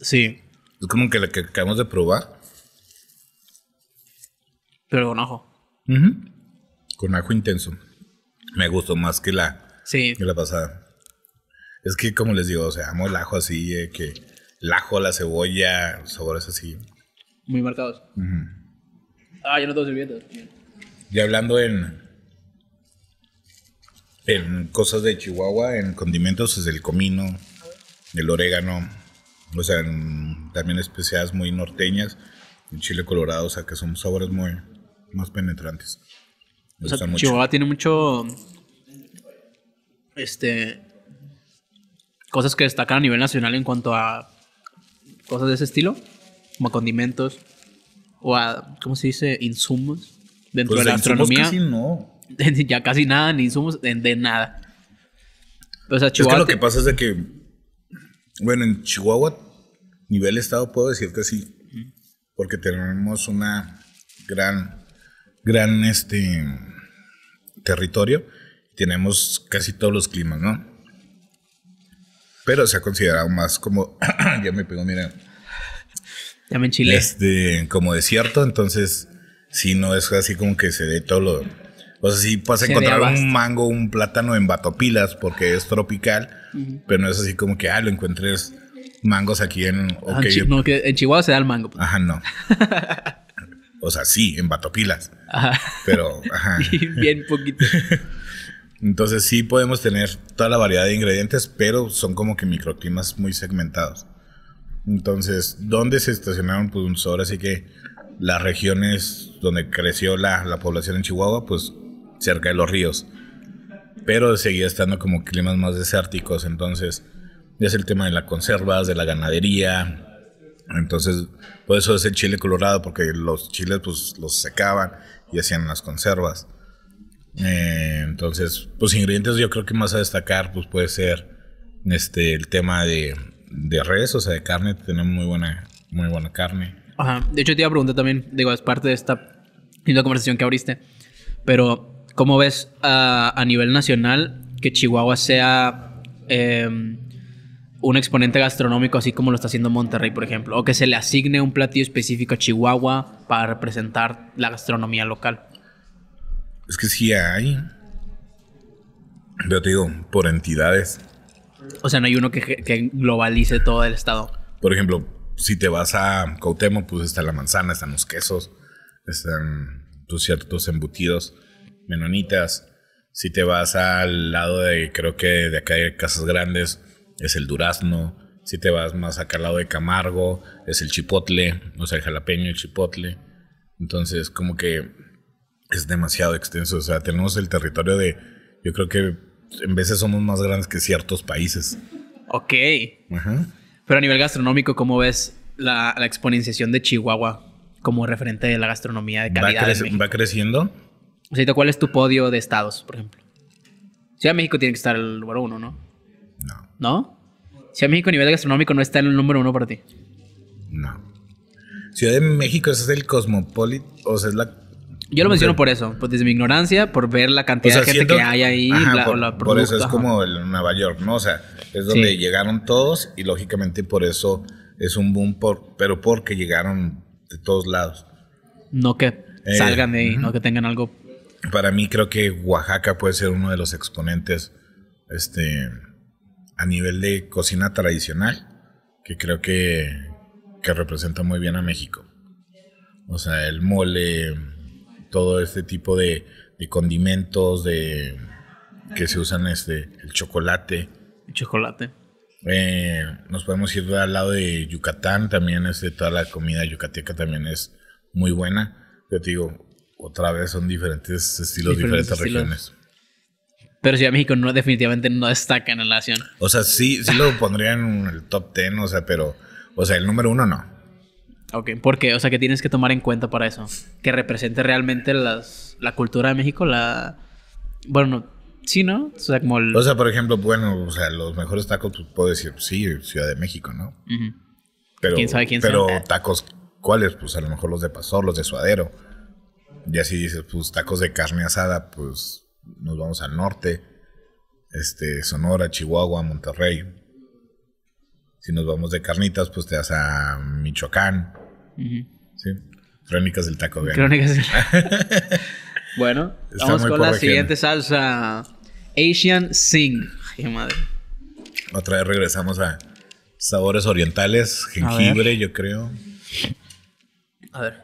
S2: Sí. Es como que la que acabamos de probar. Pero con ajo. Con ajo intenso. Me gustó más que la, la pasada. Es que, como les digo, o sea, amo el ajo así, eh, que el ajo, la cebolla, sabores así.
S1: Muy marcados. Ah, yo no tengo viviendo.
S2: Y hablando en, en cosas de Chihuahua, en condimentos es el comino, el orégano, o sea, también especias muy norteñas, en chile colorado, o sea, que son sabores muy más penetrantes. o sea, Chihuahua
S1: tiene mucho, este, cosas que destacan a nivel nacional en cuanto a cosas de ese estilo, como condimentos o a, ¿cómo se dice? Insumos dentro pues de la gastronomía. no. ya casi nada, ni insumos de, nada. O sea, Chihuahua. Es que lo que pasa
S2: es que, bueno, en Chihuahua, nivel estado, puedo decir que sí, porque tenemos una gran, gran, este, territorio, tenemos casi todos los climas, ¿no? pero se ha considerado más como, ya me pego, mira. Ya me enchilé. Este, como desierto, entonces Si no es así como que se dé todo lo... O sea, sí puedes encontrar un mango, un plátano en Batopilas porque es tropical, pero no es así como que, ah, lo encuentres mangos aquí en... Okay, ah,
S1: en, que en Chihuahua se da el mango. Pues. Ajá, no.
S2: o sea, sí, en Batopilas. Ajá. Pero, ajá. Bien poquito. Entonces sí podemos tener toda la variedad de ingredientes, pero son como que microclimas muy segmentados. Entonces, ¿dónde se estacionaron? Pues ahora así que las regiones donde creció la, población en Chihuahua, pues cerca de los ríos. Pero seguía estando como climas más desérticos, entonces es el tema de las conservas, de la ganadería. Entonces, por eso es el chile colorado, porque los chiles pues los secaban y hacían las conservas. Eh, entonces, pues ingredientes yo creo que más a destacar, pues puede ser este, el tema de, de res, o sea, de carne, tenemos muy buena, muy buena carne.
S1: de hecho te iba a preguntar también, digo, es parte de esta linda conversación que abriste, pero ¿cómo ves a, nivel nacional que Chihuahua sea em, un exponente gastronómico así como lo está haciendo Monterrey, por ejemplo? O que se le asigne un platillo específico a Chihuahua para representar la gastronomía local.
S2: Es que sí hay. Pero te digo, por entidades.
S1: O sea, no hay uno que, globalice todo el estado.
S2: Por ejemplo, si te vas a Cautemo, pues está la manzana, están los quesos, están tus pues, ciertos embutidos, menonitas. Si te vas al lado de, creo que de acá hay Casas Grandes, es el durazno. Si te vas más acá al lado de Camargo, es el chipotle, o sea, el jalapeño, el chipotle. Entonces, como que es demasiado extenso. O sea, tenemos el territorio de, yo creo que en veces somos más grandes que ciertos países. Ok. Ajá.
S1: Pero a nivel gastronómico, ¿cómo ves la, exponenciación de Chihuahua como referente de la gastronomía de calidad? ¿Va,
S2: ¿va creciendo?
S1: O sea, ¿cuál es tu podio de estados, por ejemplo? Ciudad de México tiene que estar el número uno, ¿no? No. ¿No? Ciudad de México a nivel gastronómico no está en el número uno para ti.
S2: No. Ciudad de México es el cosmopolit, o sea, es la
S1: yo lo menciono por eso, pues desde mi ignorancia, por ver la cantidad de gente que hay ahí. por, eso es como
S2: el Nueva York, ¿no? O sea, es donde llegaron todos y lógicamente por eso es un boom, por, pero porque llegaron de todos lados.
S1: No que eh, salgan de ahí, no que tengan algo.
S2: Para mí creo que Oaxaca puede ser uno de los exponentes este, a nivel de cocina tradicional, que creo que, que representa muy bien a México. O sea, el mole todo este tipo de, condimentos, de que se usan este, el chocolate.
S1: El chocolate.
S2: Eh, nos podemos ir al lado de Yucatán, también este, toda la comida yucateca también es muy buena. Yo te digo, otra vez son diferentes estilos, diferentes, regiones.
S1: Pero Ciudad de México no, definitivamente no destaca en la nación.
S2: O sea, sí, sí lo pondría en el top 10, o sea, pero, o sea, el número uno no.
S1: Ok, ¿por qué? O sea, ¿qué tienes que tomar en cuenta para eso? Que represente realmente las, la cultura de México, la... Bueno, sí, ¿no? O sea, como O sea, por
S2: ejemplo, bueno, o sea, los mejores tacos, pues, puedo decir, pues, sí, Ciudad de México, ¿no? pero, ¿Quién sabe quién Pero tacos, ¿cuáles? Pues a lo mejor los de Pastor, los de Suadero. Y así dices, pues tacos de carne asada, pues nos vamos al norte. Este, Sonora, Chihuahua, Monterrey. Si nos vamos de carnitas, pues te vas a Michoacán. Sí. Crónicas del taco
S1: Crónicas del Bueno, vamos con la siguiente salsa. Asian Sing. madre.
S2: Otra vez regresamos a sabores orientales, jengibre, yo creo.
S1: A ver.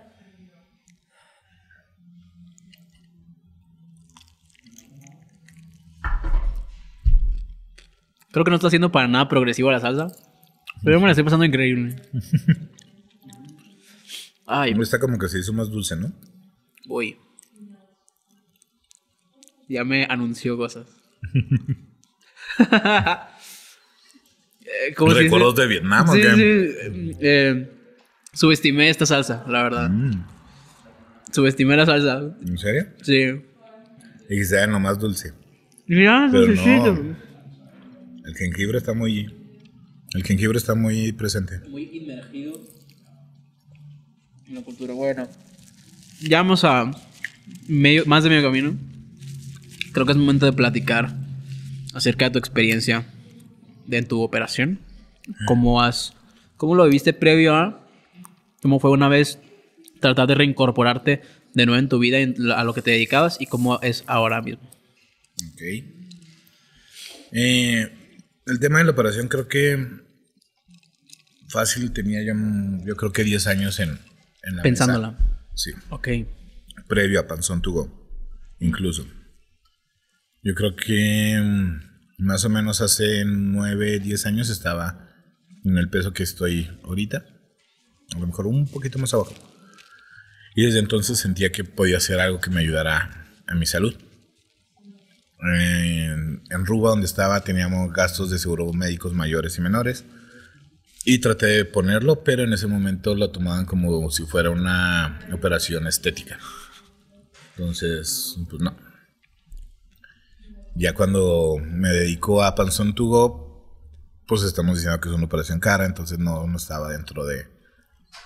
S1: Creo que no está haciendo para nada progresivo la salsa. Pero me la estoy pasando increíble. Ay,
S2: está como que se hizo más dulce, ¿no?
S1: Uy. Ya me anunció cosas. ¿Recuerdos de Vietnam o qué? Eh, subestimé esta salsa, la verdad. Mm. Subestimé la salsa. ¿En serio? Sí.
S2: Y que sea más dulce. Mira, dulcecito. el jengibre está muy. El jengibre está muy presente.
S1: Muy inmergido la cultura bueno. Ya vamos a medio, más de medio camino. Creo que es momento de platicar acerca de tu experiencia de tu operación. ¿Cómo has, cómo lo viviste previo a, cómo fue una vez tratar de reincorporarte de nuevo en tu vida, a lo que te dedicabas y cómo es ahora mismo?
S2: Ok. Eh, el tema de la operación creo que fácil tenía ya, mm, yo creo que 10 años en, Pensándola. Sí. Ok. Previo a Panzón Tugo. Incluso. Yo creo que mm, más o menos hace 9, diez años estaba en el peso que estoy ahorita. A lo mejor un poquito más abajo. Y desde entonces sentía que podía hacer algo que me ayudara a mi salud. En, en Ruba, donde estaba, teníamos gastos de seguro médicos mayores y menores. Y traté de ponerlo, pero en ese momento lo tomaban como si fuera una operación estética. Entonces, pues no. Ya cuando me dedico a Panzón Tugo, pues estamos diciendo que es una operación cara, entonces no, no estaba dentro de,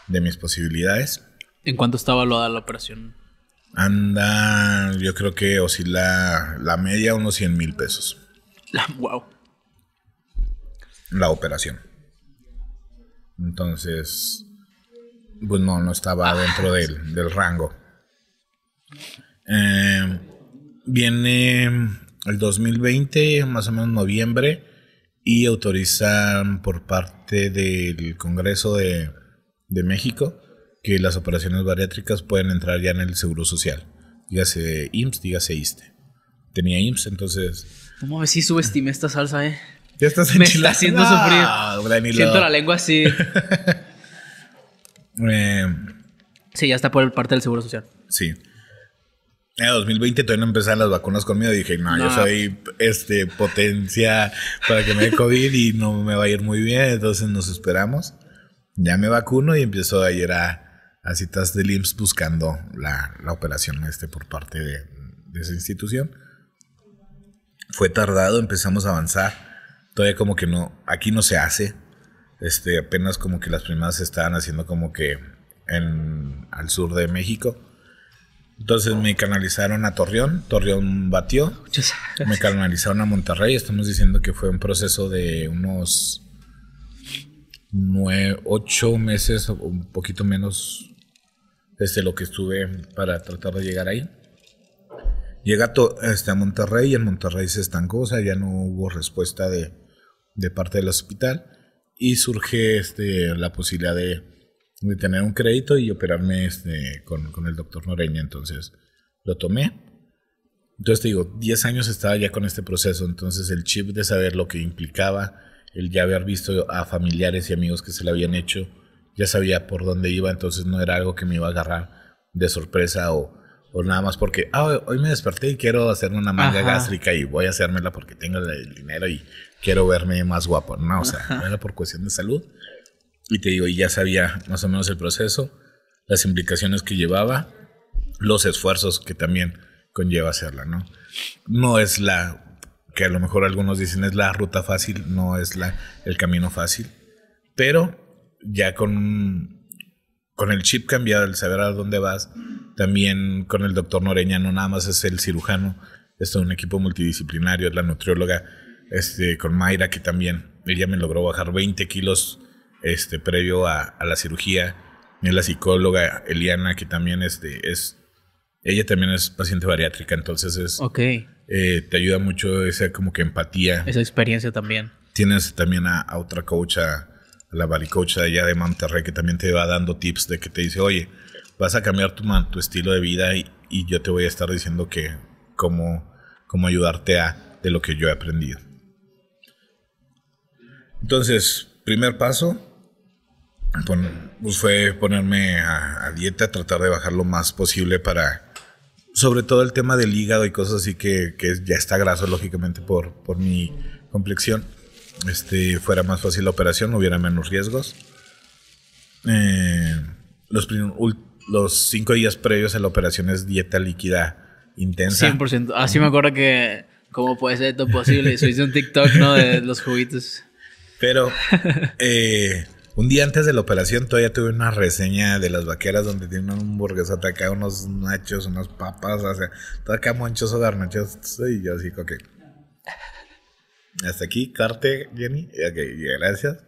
S2: mis posibilidades.
S1: ¿En cuánto está evaluada la operación?
S2: Anda, yo creo que oscila la media unos 100 mil pesos. wow. La operación. Entonces, pues no, no estaba ah, dentro del, rango. Eh, viene el 2020, más o menos noviembre, y autorizan por parte del Congreso de, México que las operaciones bariátricas pueden entrar ya en el Seguro Social. Dígase IMSS, dígase ISTE. Tenía IMSS, entonces...
S1: ¿Cómo ves si subestimé esta salsa, eh? Ya estás está haciendo sufrir. Siento la lengua así. sí, ya está por parte del Seguro Social.
S2: Sí. En 2020 todavía no empezaron las vacunas conmigo. Dije, no, yo soy este, potencia para que me dé COVID y no me va a ir muy bien. Entonces nos esperamos. Ya me vacuno y empiezo ayer a, a citas del IMSS buscando la, operación este por parte de esa institución. Fue tardado, empezamos a avanzar todavía como que no, aquí no se hace. Este, apenas como que las primas se estaban haciendo como que en, al sur de México. Entonces me canalizaron a Torreón, Torreón batió. Me canalizaron a Monterrey, estamos diciendo que fue un proceso de unos ocho meses, un poquito menos desde lo que estuve para tratar de llegar ahí. Llega este, a, Monterrey en Monterrey se estancó, o sea, ya no hubo respuesta de, de parte del hospital y surge este, la posibilidad de, tener un crédito y operarme este, con, el doctor Noreña. Entonces lo tomé. Entonces te digo, 10 años estaba ya con este proceso, entonces el chip de saber lo que implicaba, el ya haber visto a familiares y amigos que se lo habían hecho, ya sabía por dónde iba, entonces no era algo que me iba a agarrar de sorpresa o, nada más porque ah, hoy me desperté y quiero hacerme una manga gástrica y voy a hacérmela porque tengo el dinero y quiero verme más guapo, ¿no? O sea, era por cuestión de salud. Y te digo, y ya sabía más o menos el proceso, las implicaciones que llevaba, los esfuerzos que también conlleva hacerla, ¿no? No es la, que a lo mejor algunos dicen es la ruta fácil, no es la, el camino fácil, pero ya con, con el chip cambiado, el saber a dónde vas, también con el doctor Noreña, no nada más es el cirujano, es todo un equipo multidisciplinario, es la nutrióloga, este, con Mayra, que también ella me logró bajar 20 kilos este, previo a, la cirugía. Y la psicóloga Eliana, que también este, es, ella también es paciente bariátrica, entonces es... Eh, te ayuda mucho esa como que empatía. Esa experiencia también. Tienes también a, otra coach, a, la baricocha allá de Monterrey, que también te va dando tips de que te dice, oye, vas a cambiar tu, estilo de vida y, yo te voy a estar diciendo que cómo, cómo ayudarte a de lo que yo he aprendido. Entonces, primer paso pues, fue ponerme a, dieta, tratar de bajar lo más posible para, sobre todo el tema del hígado y cosas así que, ya está graso, lógicamente, por, por mi complexión. Este, fuera más fácil la operación, hubiera menos riesgos. Eh, los, los cinco días previos a la operación es dieta líquida intensa. 100%. Así me
S1: acuerdo que, ¿cómo puede ser esto posible? Soy un TikTok, ¿no? De los juguitos. Pero
S2: eh, un día antes de la operación todavía tuve una reseña de las vaqueras donde tienen un hamburguesota acá, unos nachos, unas papas, o sea, todo acá monchoso, Y yo así, ok. Hasta aquí, carte, Jenny. Ok, gracias.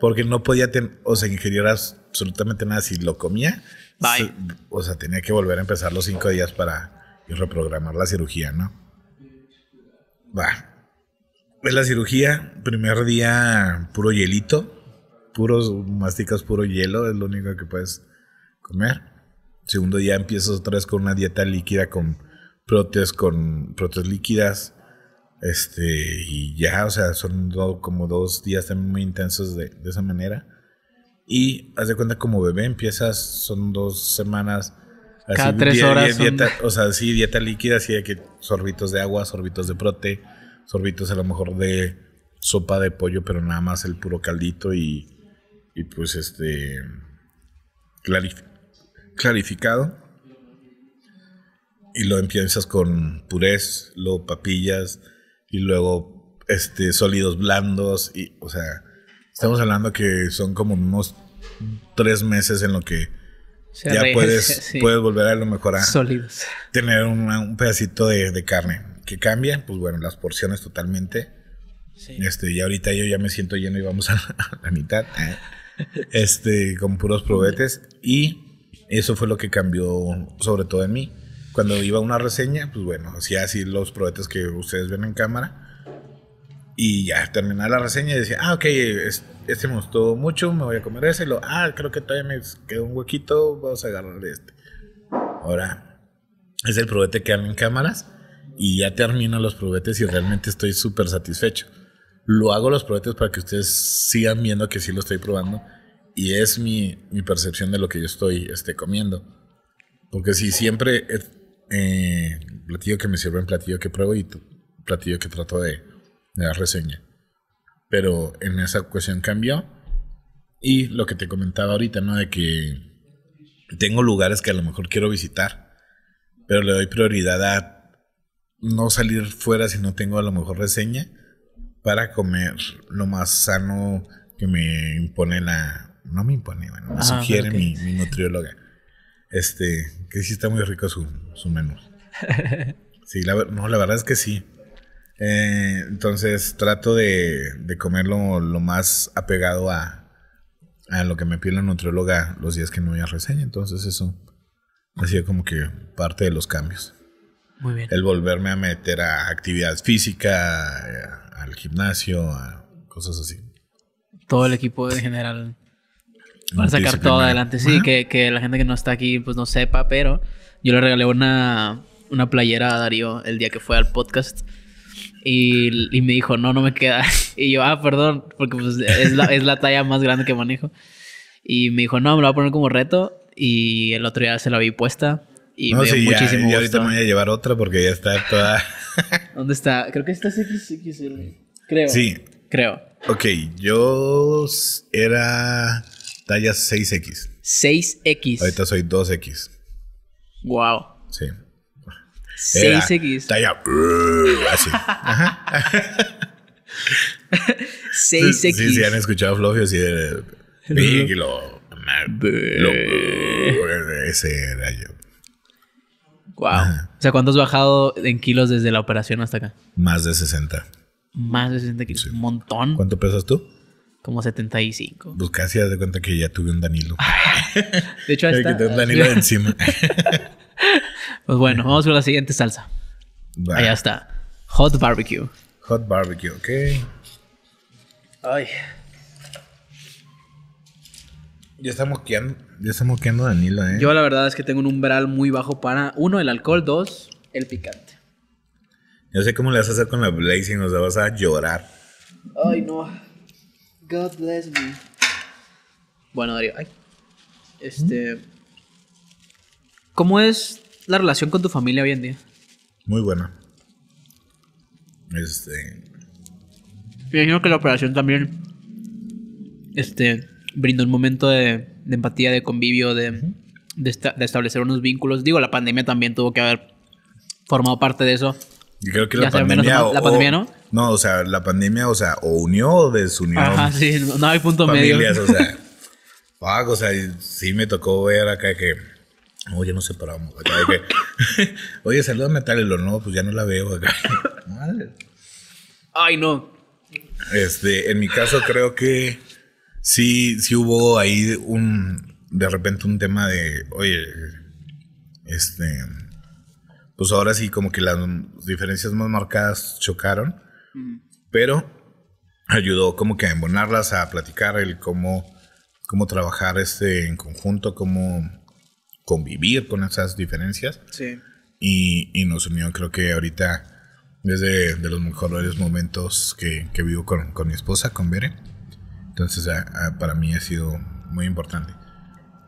S2: Porque no podía, o sea, ingerir absolutamente nada. Si lo comía, Bye. o sea, tenía que volver a empezar los cinco días para reprogramar la cirugía, ¿no? Va, es la cirugía, primer día, puro hielito. Puros, masticas puro hielo, es lo único que puedes comer. Segundo día empiezas otra vez con una dieta líquida, con proteas con proteas líquidas. Este, y ya, o sea, son como dos días también muy intensos de, esa manera. Y haz de cuenta como bebé empiezas, son dos semanas. Así, Cada tres horas. O sea, sí, dieta líquida, sí que sorbitos de agua, sorbitos de prote, sorbitos a lo mejor de sopa de pollo, pero nada más el puro caldito y, y pues este clarificado. Y lo empiezas con purés, luego papillas y luego este sólidos blandos y o sea, estamos hablando que son como unos tres meses en lo que ya puedes, puedes volver a lo mejor a tener un pedacito de carne que cambian, pues bueno, las porciones totalmente. Este, y ahorita yo ya me siento lleno y vamos a la, mitad. ¿eh? Este, con puros probetes. Y eso fue lo que cambió, sobre todo en mí. Cuando iba a una reseña, pues bueno, hacía así los probetes que ustedes ven en cámara. Y ya terminaba la reseña y decía, ah, ok, este me gustó mucho, me voy a comer ese. lo, ah, creo que todavía me quedó un huequito, vamos a agarrar este. Ahora, es el probete que dan en cámaras y ya termino los probetes y realmente estoy súper satisfecho. Lo hago los probetes para que ustedes sigan viendo que sí lo estoy probando y es mi, percepción de lo que yo estoy este, comiendo. Porque si siempre eh, eh platillo que me sirven, platillo que pruebo y platillo que trato de, de dar reseña. Pero en esa cuestión cambió. Y lo que te comentaba ahorita, ¿no? De que tengo lugares que a lo mejor quiero visitar, pero le doy prioridad a no salir fuera si no tengo a lo mejor reseña para comer lo más sano que me impone la... No me impone, bueno, me sugiere mi, nutrióloga. Este, que sí está muy rico su, su menú. Sí, la, no, la verdad es que sí. Eh, entonces trato de, de comerlo lo más apegado a, a lo que me pide la nutrióloga los días que no a reseña. Entonces eso ha sido como que parte de los cambios. Muy bien. El volverme a meter a actividad física, eh, al gimnasio, a cosas así.
S1: Todo el equipo en general para sacar todo adelante. Sí, que, que, la gente que no está aquí pues no sepa, pero yo le regalé una, una playera a Darío el día que fue al podcast. Y, y, me dijo, no, no me queda. Y yo, ah, perdón, porque pues, es, la, es la talla más grande que manejo. Y me dijo, no, me lo voy a poner como reto. Y el otro día se la vi puesta y no, me dio muchísimo ya, yo ahorita me voy a
S2: llevar otra porque ya está toda.
S1: ¿Dónde está? Creo que está es x Creo. Sí. Creo.
S2: Ok, yo era talla 6X. 6X. Ahorita soy 2X. Wow. Sí.
S1: 6X. Talla. Uh,
S2: así. Ajá. 6X. Sí, han escuchado Fluffy así de. Big, lo, lo, ese
S1: era yo. Wow. O sea, ¿cuánto has bajado en kilos desde la operación hasta acá?
S2: Más de 60.
S1: Más de 60 kilos. Un montón.
S2: ¿Cuánto pesas tú?
S1: Como 75.
S2: Pues casi das de cuenta que ya tuve un Danilo. de hecho, ahí está. un Danilo encima.
S1: pues bueno, vamos con la siguiente salsa. Allá está. Hot barbecue.
S2: Hot barbecue, ok.
S1: Ay. Ya estamos quedando
S2: ya está moqueando Danilo, ¿eh? Yo
S1: la verdad es que tengo un umbral muy bajo para, uno, el alcohol, dos, el picante.
S2: Yo sé cómo le vas a hacer con la Blazing, o sea, vas a llorar.
S1: Ay, no. God bless me. Bueno, Darío, ay. Este. ¿Cómo es la relación con tu familia hoy en día?
S2: Muy buena. Este.
S1: que la operación también. Este. Brindó un momento de de empatía, de convivio, de, de, establecer unos vínculos. Digo, la pandemia también tuvo que haber formado parte de eso.
S2: Yo creo que la, pandemia, o, la pandemia, ¿no? No, o sea, la pandemia, o sea, o unió o desunió. Ajá, sí, no
S1: hay punto medio. o
S2: sea, sí me tocó ver acá que, oye, nos separamos. Acá que, oye, salúdame a tal y lo no, pues ya no la veo acá.
S1: Madre. Ay, no.
S2: Este, en mi caso creo que sí, sí hubo ahí un, de repente un tema de, oye, este, pues ahora sí como que las diferencias más marcadas chocaron, pero ayudó como que a embonarlas, a platicar el cómo, cómo trabajar este en conjunto, cómo convivir con esas diferencias. Sí. Y, y nos unió, creo que ahorita desde de los mejores momentos que, vivo con, con, mi esposa, con Bere. Entonces para mí ha sido muy importante.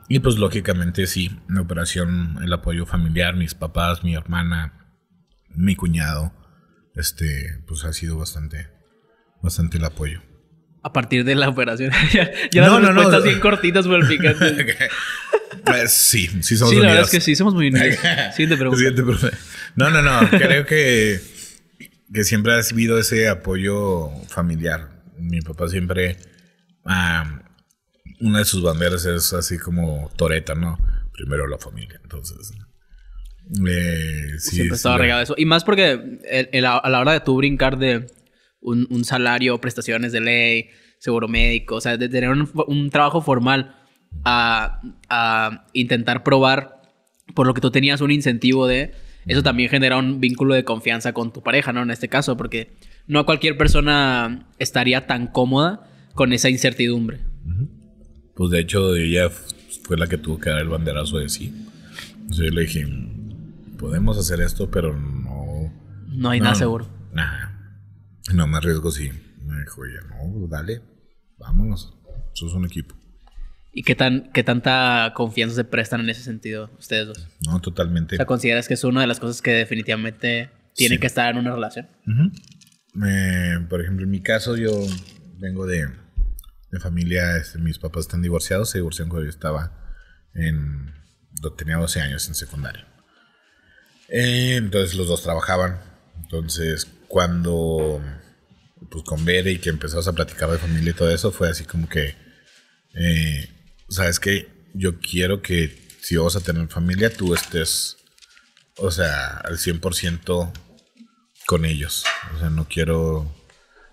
S2: Y pues lógicamente sí, la operación, el apoyo familiar, mis papás, mi hermana, mi cuñado, este, pues ha sido bastante, bastante el apoyo.
S1: A partir de la operación, ya, no, las no, no, bien cortitas por el picante.
S2: pues, sí, sí somos Sí, la verdad es que sí, somos muy unidos. Siguiente pregunta. Siguiente No, no, no, creo que, que siempre ha habido ese apoyo familiar. Mi papá siempre una de sus banderas es así como Toreta, ¿no? Primero la familia, entonces. Eh, sí, Siempre estaba regado
S1: eso. Y más porque a la hora de tú brincar de un, salario, prestaciones de ley, seguro médico, o sea, de tener un, trabajo formal a, a, intentar probar por lo que tú tenías un incentivo de, eso también genera un vínculo de confianza con tu pareja, ¿no? En este caso, porque no cualquier persona estaría tan cómoda con esa incertidumbre.
S2: Pues de hecho ella fue la que tuvo que dar el banderazo de sí. Entonces yo le dije, podemos hacer esto, pero no... No hay nada seguro. Nada. No más arriesgo sí. Me dijo ya no, pues, dale, vámonos. es un equipo.
S1: ¿Y qué, tan, qué tanta confianza se prestan en ese sentido ustedes dos?
S2: No, totalmente. O
S1: ¿consideras que es una de las cosas que definitivamente tiene que estar en una relación?
S2: Eh, por ejemplo, en mi caso yo vengo de mi familia, este, mis papás están divorciados, se divorciaron cuando yo estaba en... tenía 12 años en secundaria. Eh, entonces los dos trabajaban. Entonces cuando pues con Bede y que empezamos a platicar de familia y todo eso, fue así como que, eh, ¿sabes que Yo quiero que si vas a tener familia, tú estés, o sea, al 100% con ellos. O sea, no quiero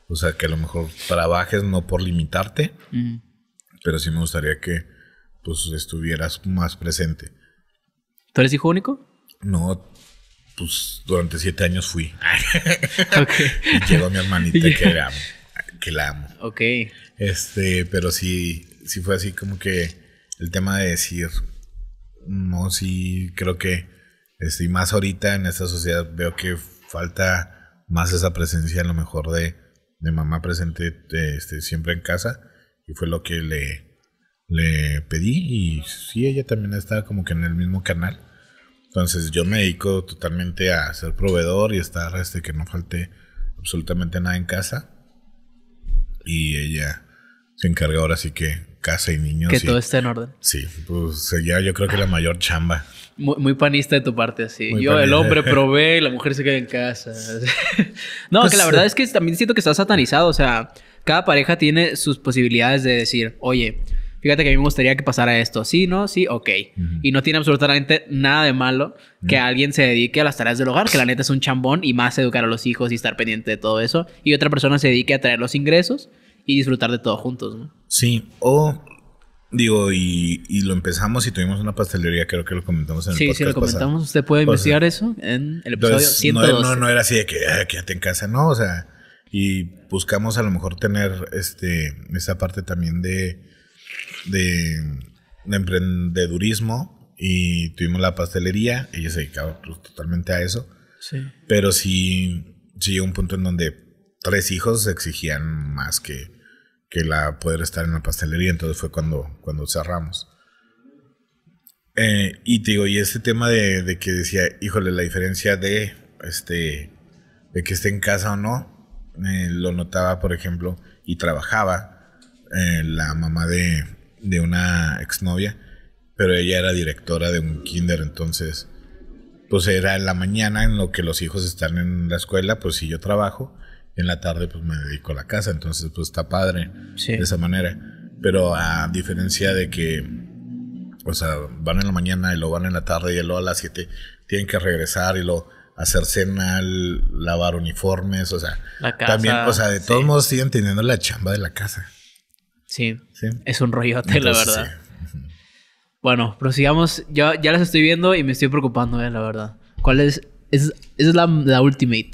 S2: o sea, que a lo mejor trabajes no por limitarte, pero sí me gustaría que pues estuvieras más presente.
S1: ¿Tú eres hijo único?
S2: No, pues durante siete años fui. Y llegó mi hermanita que, la amo, que la amo. Ok. Este, pero sí, sí fue así como que el tema de decir, no, sí, creo que, este, más ahorita en esta sociedad veo que falta más esa presencia a lo mejor de de mamá presente este, siempre en casa y fue lo que le, le pedí y sí, ella también estaba como que en el mismo canal. Entonces yo me dedico totalmente a ser proveedor y estar este, que no falte absolutamente nada en casa. Y ella encargador así ahora que casa y niños. Que todo esté en orden. Sí, pues ya yo creo que la mayor chamba.
S1: Muy, panista de tu parte, así. yo, el hombre provee, la mujer se queda en casa. no, que la pues, verdad eh, es que también siento que está satanizado. O sea, cada pareja tiene sus posibilidades de decir, oye, fíjate que a mí me gustaría que pasara esto. Sí, no, sí, ok. Y no tiene absolutamente nada de malo que alguien se dedique a las tareas del hogar, que la neta es un chambón y más educar a los hijos y estar pendiente de todo eso. Y otra persona se dedique a traer los ingresos y disfrutar de todo juntos, ¿no?
S2: Sí, o digo, y, lo empezamos y tuvimos una pastelería, creo que lo comentamos en el sí, Sí, lo comentamos, usted puede investigar eso
S1: en el episodio No, no, no,
S2: era así de que ah, quédate en casa, no, o sea, y buscamos a lo mejor tener este esa parte también de, de, emprendedurismo y tuvimos la pastelería, ella se dedicaba pues, totalmente a eso. Sí. Pero sí, sí llegó un punto en donde tres hijos exigían más que que la poder estar en la pastelería. Entonces fue cuando, cuando cerramos. Eh, y te digo, y este tema de, que decía, híjole, la diferencia de, este, de que esté en casa o no, eh, lo notaba, por ejemplo, y trabajaba eh, la mamá de, de una exnovia, pero ella era directora de un kinder, entonces, pues era la mañana en lo que los hijos están en la escuela, pues si yo trabajo, en la tarde pues me dedico a la casa, entonces pues está padre de esa manera. Pero a diferencia de que, o sea, van en la mañana y lo van en la tarde y luego a las 7 tienen que regresar y lo hacer cena, lavar uniformes, o sea, también, o sea, de todos modos siguen teniendo la chamba de la casa.
S1: Sí, ¿Sí? es un rollote, la verdad. Bueno, prosigamos. Yo ya las estoy viendo y me estoy preocupando, eh, la verdad. ¿Cuál es? Es, es la, la ultimate.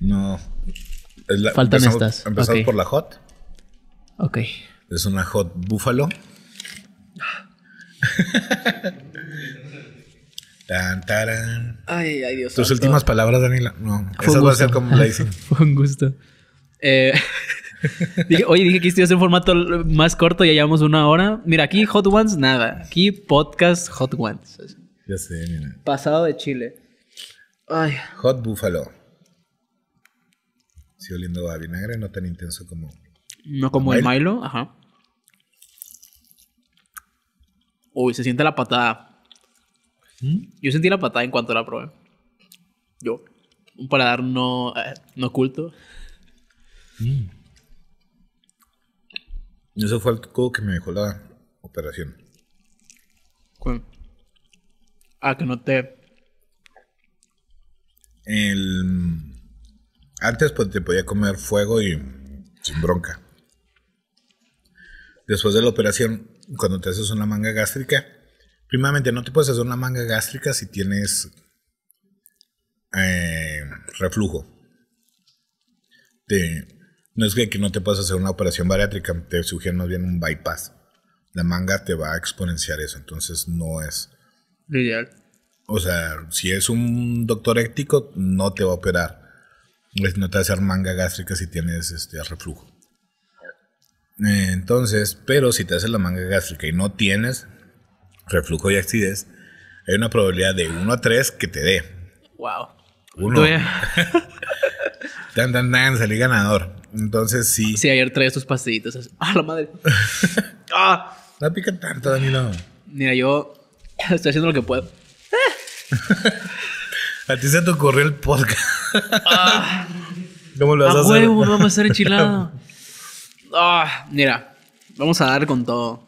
S2: No. Faltan estas. Empezamos por la hot. Ok. Es una hot búfalo. Tan, taran.
S1: Ay, ay, Dios. Tus últimas
S2: palabras, Daniela. No, Eso va a ser como la
S1: Fue un gusto. Eh, oye, dije que esto iba a ser formato más corto, ya llevamos una hora. Mira, aquí Hot Ones, nada. Aquí podcast Hot Ones.
S2: Ya sé, mira.
S1: Pasado de Chile. Ay.
S2: Hot Buffalo sigue oliendo a vinagre, no tan intenso como. No como el Milo,
S1: ajá. Uy, se siente la patada. ¿Mm? Yo sentí la patada en cuanto la probé. Yo. Un paladar no, eh, no oculto. Mm.
S2: Eso fue algo que me dejó la operación.
S1: Ah, que no te.
S2: El. Antes pues, te podía comer fuego y sin bronca. Después de la operación, cuando te haces una manga gástrica, primeramente no te puedes hacer una manga gástrica si tienes eh, reflujo. no es que, que no te puedas hacer una operación bariátrica, te sugieren más bien un bypass. La manga te va a exponenciar eso, entonces no es... ideal. O sea, si es un doctor ético, no te va a operar pues, no te va a hacer manga gástrica si tienes este reflujo. Entonces, pero si te haces la manga gástrica y no tienes reflujo y acidez, hay una probabilidad de 1 a 3 que te dé. Wow. Uno. tan, tan, tan, salí ganador. Entonces sí. Sí, ayer traía estos pastillitos. Así. ¡Ah, la madre!
S1: ¡Ah! No pica tanto, Danilo. Mira, yo estoy haciendo lo que puedo.
S2: A ti se te ocurrió el podcast. Ah.
S1: ¿Cómo lo vas a, Huevo, vamos a hacer enchilado. Ah, mira, vamos a dar con todo.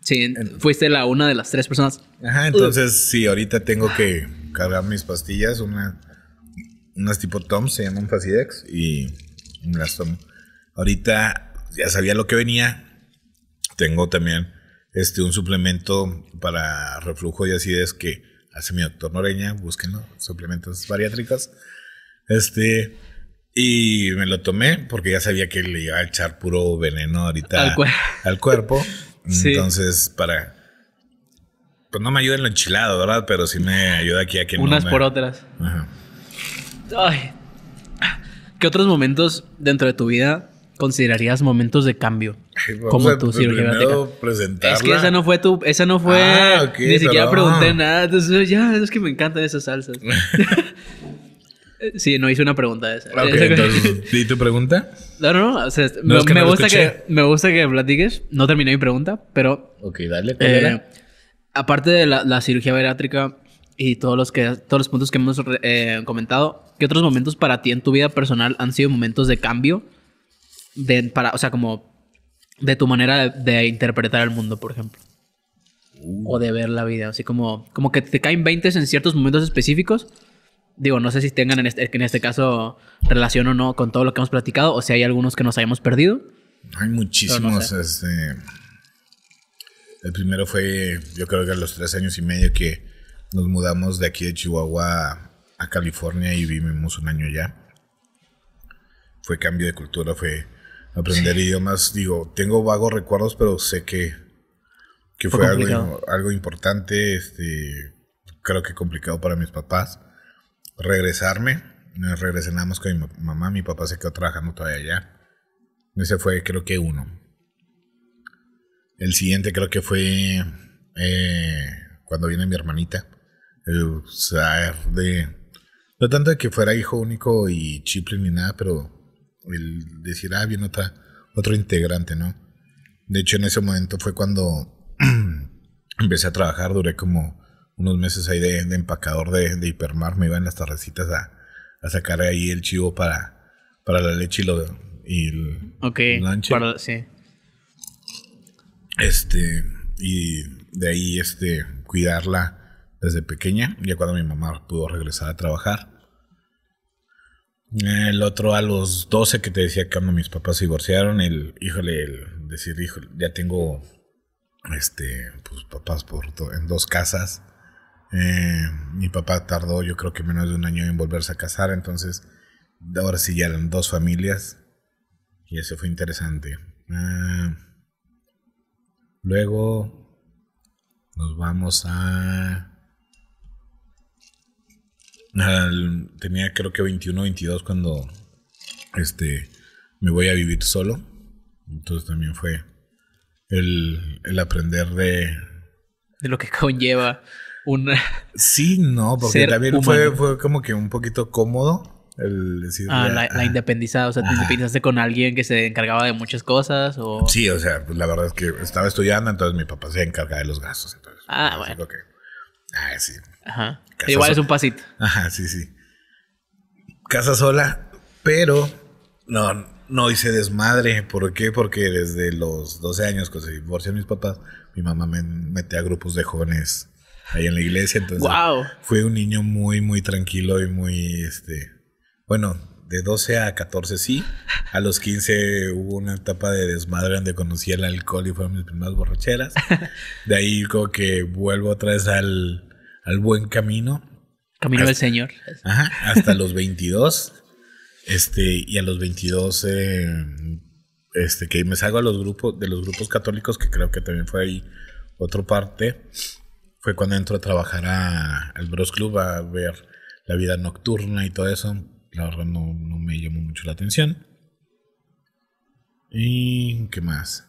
S1: Sí, fuiste la una de las tres personas. Ajá, entonces
S2: sí, ahorita tengo que cargar mis pastillas, unas tipo Tom, se llaman Facidex, y las tomo. Ahorita ya sabía lo que venía. Tengo también este, un suplemento para reflujo y acidez que hace mi doctor Noreña, búsquenlo, suplementos bariátricos. Este, y me lo tomé porque ya sabía que le iba a echar puro veneno ahorita al, cuerpo. Entonces, para. Pues no me ayuda en lo enchilado, ¿verdad? Pero sí me ayuda aquí a que Unas por otras.
S1: Ajá. Ay. ¿Qué otros momentos dentro de tu vida considerarías momentos de cambio? Como tu cirugía bariátrica. Es que esa no fue tu, esa no fue, ah, ni siquiera pregunté nada. Entonces, ya, es que me encantan esas salsas. Sí, no hice una pregunta de esa. Okay, entonces, ¿y tu pregunta? No, no, no. O sea, me, gusta que, me gusta que platiques. No terminé mi pregunta, pero. Ok, dale. Eh, aparte de la, la, cirugía bariátrica y todos los, que, todos los puntos que hemos eh, comentado, ¿qué otros momentos para ti en tu vida personal han sido momentos de cambio? De, para, o sea, como de tu manera de, interpretar el mundo, por ejemplo. Uh. O de ver la vida. Así como, como que te caen 20 en ciertos momentos específicos. Digo, no sé si tengan en este, en este caso relación o no con todo lo que hemos platicado, o si hay algunos que nos hayamos perdido.
S2: Hay muchísimos. este, el primero fue, yo creo que a los tres años y medio que nos mudamos de aquí de Chihuahua a California y vivimos un año ya. Fue cambio de cultura, fue aprender idiomas. Digo, tengo vagos recuerdos, pero sé que,
S1: que fue, algo,
S2: algo, importante, este, creo que complicado para mis papás. Regresarme, nos regresamos con mi mamá, mi papá se quedó trabajando todavía allá. Ese fue creo que uno. El siguiente creo que fue eh, cuando viene mi hermanita. de, no tanto de que fuera hijo único y chiple ni nada, pero el decir, ah, viene otra, otro integrante, ¿no? De hecho, en ese momento fue cuando empecé a trabajar, duré como unos meses ahí de, empacador de, hipermar, me iba en las tardecitas a, a, sacar ahí el chivo para, para la leche y, lo, y el,
S1: okay, sí.
S2: Este, y de ahí este, cuidarla desde pequeña, ya cuando mi mamá pudo regresar a trabajar el otro a los 12 que te decía que cuando mis papás se divorciaron, el, híjole, el decir, híjole, ya tengo, este, pues papás por en dos casas. Eh, mi papá tardó yo creo que menos de un año en volverse a casar, entonces ahora sí ya eran dos familias y eso fue interesante. Ah, luego nos vamos a tenía creo que 21, 22 cuando este, me voy a vivir solo. Entonces también fue el, aprender de...
S1: De lo que conlleva una... Sí,
S2: no, porque también fue, fue, como que un poquito cómodo el decir... Ah, la, ah.
S1: independizada, o sea, te independizaste con alguien que se encargaba de muchas cosas o...
S2: Sí, o sea, la verdad es que estaba estudiando, entonces mi papá se encargaba de los gastos.
S1: ah, pues, bueno.
S2: Ah, sí. Ajá. Igual es un pasito. Ajá, sí, sí. Casa sola, pero no, no hice desmadre. ¿Por qué? Porque desde los 12 años que se divorciaron mis papás, mi mamá me metía a grupos de jóvenes ahí en la iglesia. Entonces, Fue un niño muy, muy tranquilo y muy, este, bueno, de 12 a 14 sí. A los 15 hubo una etapa de desmadre donde conocí el alcohol y fueron mis primeras borracheras. De ahí como que vuelvo otra vez al, al buen camino. Camino del Señor. Ajá, hasta los 22. Este, y a los 22, eh, este, que me salgo a los grupos, de los grupos católicos, que creo que también fue ahí otra parte, fue cuando entro a trabajar a, al Bros Club a ver la vida nocturna y todo eso la verdad no, me llamó mucho la atención. ¿Y qué más?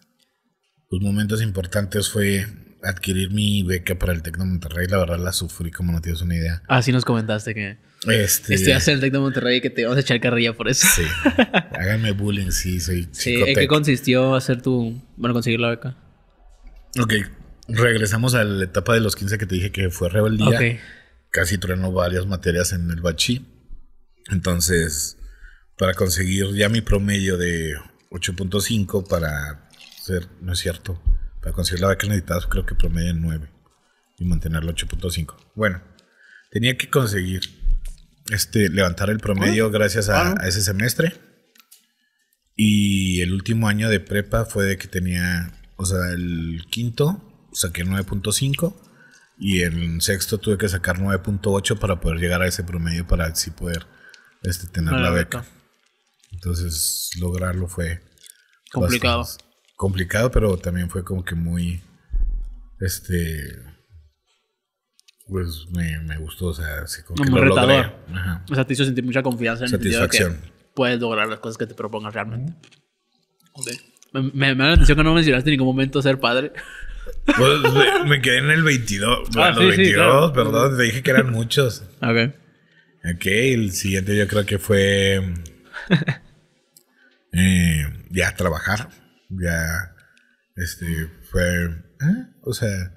S2: Los pues momentos importantes fue adquirir mi beca para el Tecno Monterrey. La verdad la sufrí como no tienes una idea.
S1: Ah, Así nos comentaste que este... estudiaste el Tecno Monterrey y que te vas a echar carrilla por eso. Sí.
S2: Háganme bullying, sí, soy ¿En qué
S1: consistió hacer tu... bueno, conseguir la beca?
S2: Ok. Regresamos a la etapa de los 15 que te dije que fue rebeldía. Ok. Casi trueno varias materias en el bachi. Entonces, para conseguir ya mi promedio de 8.5 para ser, no es cierto, para conseguir la beca necesitada creo que promedio 9 y mantenerlo 8.5. Bueno, tenía que conseguir este levantar el promedio ah, gracias a, ah. a, ese semestre. Y el último año de prepa fue de que tenía, o sea, el quinto saqué 9.5 y el sexto tuve que sacar 9.8 para poder llegar a ese promedio para así poder este, tener la, beca. Entonces, lograrlo fue complicado. Complicado, pero también fue como que muy este pues me, me gustó, o sea, como que lo retador. Logré.
S1: O sea, te hizo sentir mucha confianza en Satisfacción. de que puedes lograr las cosas que te propongas realmente. Ok. Me, me, da la atención que no mencionaste en ningún momento ser padre. Pues me, quedé en el 22, ah, los 22, perdón, te dije que eran
S2: muchos. Ok. Ok, el siguiente yo creo que fue mm, eh, ya trabajar. Ya este fue. Ah, o sea.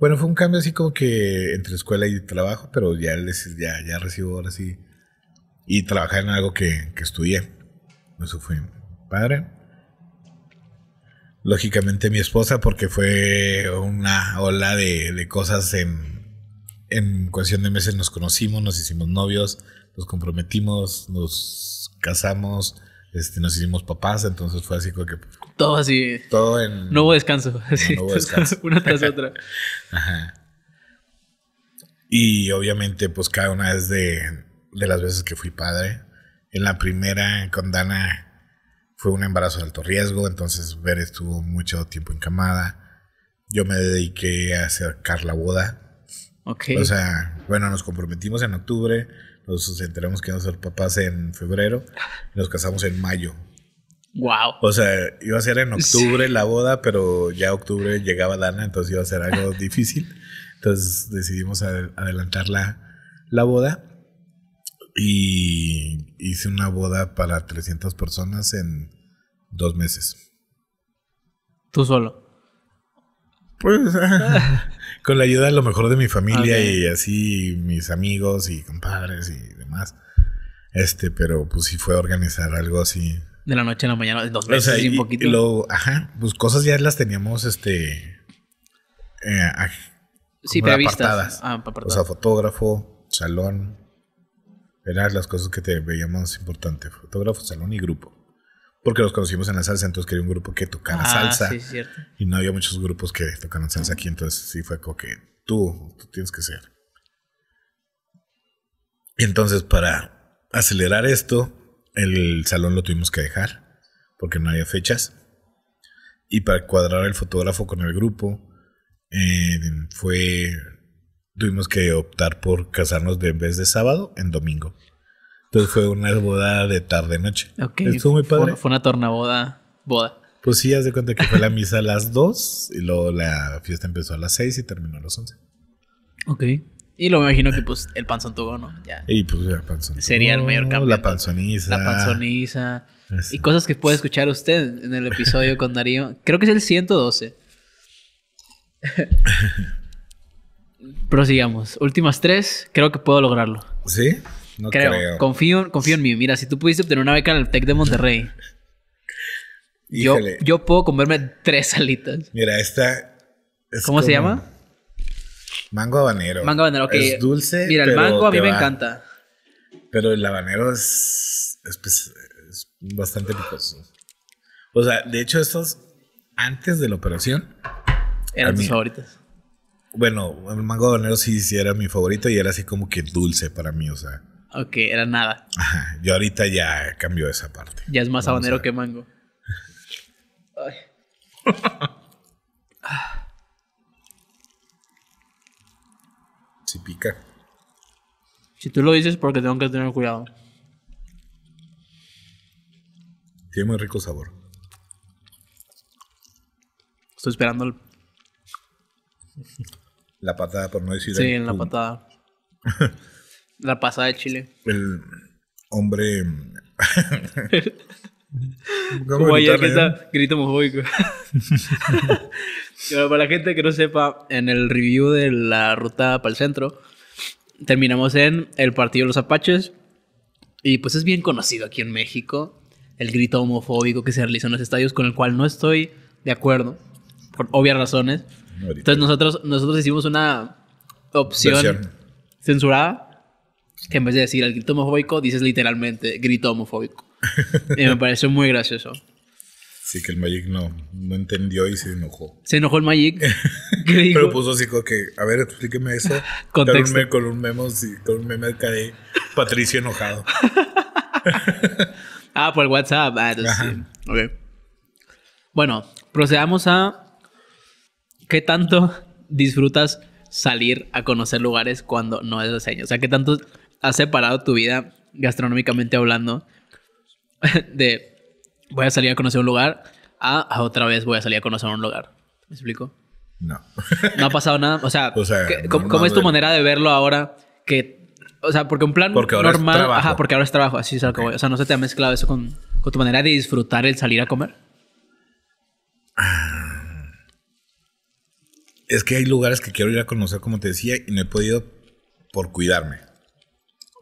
S2: Bueno, fue un cambio así como que entre escuela y trabajo, pero ya les, ya, recibo ahora sí. Y trabajar en algo que, que estudié. Eso fue padre. Lógicamente mi esposa, porque fue una ola de, de cosas en en cuestión de meses nos conocimos, nos hicimos novios, nos comprometimos, nos casamos, este, nos hicimos papás, entonces fue así como que... Pues,
S1: todo así. Todo No hubo descanso. no hubo descanso. una tras otra.
S2: Ajá. Y obviamente, pues cada una es de, de las veces que fui padre. En la primera con Dana fue un embarazo de alto riesgo, entonces Ver estuvo mucho tiempo encamada. Yo me dediqué a acercar la boda
S1: Okay. O sea,
S2: bueno, nos comprometimos en octubre, nos enteramos que íbamos a ser papás en febrero, y nos casamos en mayo.
S1: Wow. O sea,
S2: iba a ser en octubre la boda, pero ya octubre llegaba Dana, entonces iba a ser algo difícil. Entonces decidimos adelantar la, la boda y hice una boda para 300 personas en dos meses.
S1: ¿Tú solo? Pues...
S2: con la ayuda de lo mejor de mi familia y así mis amigos y compadres y demás. Este, pero pues sí fue organizar algo así. De la noche a la mañana, dos veces y, un poquito. ajá, pues cosas ya las teníamos, este. Eh, sí, previstas. Ah, o sea, fotógrafo, salón. Eran las cosas que te veíamos importante: fotógrafo, salón y grupo porque los conocimos en la salsa, entonces quería un grupo que tocara ah, salsa. Sí, cierto. Y no había muchos grupos que tocaran salsa aquí, entonces sí fue como que tú, tú tienes que ser. Y entonces para acelerar esto, el salón lo tuvimos que dejar, porque no había fechas. Y para cuadrar el fotógrafo con el grupo, eh, fue tuvimos que optar por casarnos de vez de sábado en domingo. Entonces fue una boda de tarde-noche. Ok. muy padre.
S1: Fue, una tornaboda,
S2: boda. Pues sí, haz de cuenta que fue la misa a las 2 y luego la fiesta empezó a las 6 y terminó a las 11.
S1: Ok. Y lo imagino que pues el panzón tuvo, ¿no? Ya.
S2: Y pues la panzón. Sería el mayor cambio. La panzoniza. La panzoniza.
S1: Y cosas que puede escuchar usted en el episodio con Darío. Creo que es el 112. Prosigamos. Últimas tres, creo que puedo lograrlo. ¿Sí? No creo. Confío, en mí. Mira, si tú pudiste obtener una beca en el TEC de Monterrey, yo, yo, puedo comerme tres salitas.
S2: Mira, esta... Es ¿Cómo se llama? Mango habanero. Mango habanero, ok. Es dulce. Mira, el mango a mí me encanta. Pero el habanero es, pues, es, bastante picoso. O sea, de hecho, estos antes de la operación. Eran mis favoritos? Bueno, el mango habanero sí, sí era mi favorito y era así como que dulce para mí, o sea.
S1: Ok, era nada.
S2: yo ahorita ya cambio esa parte. Ya es más habanero que
S1: mango. Si pica. Si tú lo dices porque tengo que tener cuidado.
S2: Tiene muy rico sabor. Estoy esperando el... La patada, por no decir... Sí, en la patada.
S1: La pasada de Chile.
S2: El hombre. Mm,
S1: Como ayer que está eh? grito homofóbico. Pero para la gente que no sepa, en el review de la ruta para el centro, terminamos en el partido de los apaches. Y pues es bien conocido aquí en México el grito homofóbico que se realiza en los estadios, con el cual no estoy de acuerdo, por obvias razones. Entonces nosotros, nosotros hicimos una opción censurada que en vez de decir el grito homofóbico, dices literalmente grito homofóbico. y me pareció muy gracioso.
S2: Sí, que el Magic no, no entendió y se enojó.
S1: Se enojó el Magic. Pero puso así como
S2: que, a ver, explíqueme
S1: eso. Contexto.
S2: Con un, memo, con un meme de Patricio enojado.
S1: ah, por WhatsApp. Ah, sí. Bueno, procedamos a qué tanto disfrutas salir a conocer lugares cuando no es diseño? O sea, qué tanto has separado tu vida gastronómicamente hablando de voy a salir a conocer un lugar a, otra vez voy a salir a conocer un lugar? ¿Me explico? No. no ha pasado nada. O sea, ¿cómo, es tu manera de verlo ahora? Que, o sea, porque un plan normal. Ajá, porque ahora es trabajo. Así es que voy. O sea, no se te ha mezclado eso con, con tu manera de disfrutar el salir a comer.
S2: Es que hay lugares que quiero ir a conocer, como te decía, y no he podido por cuidarme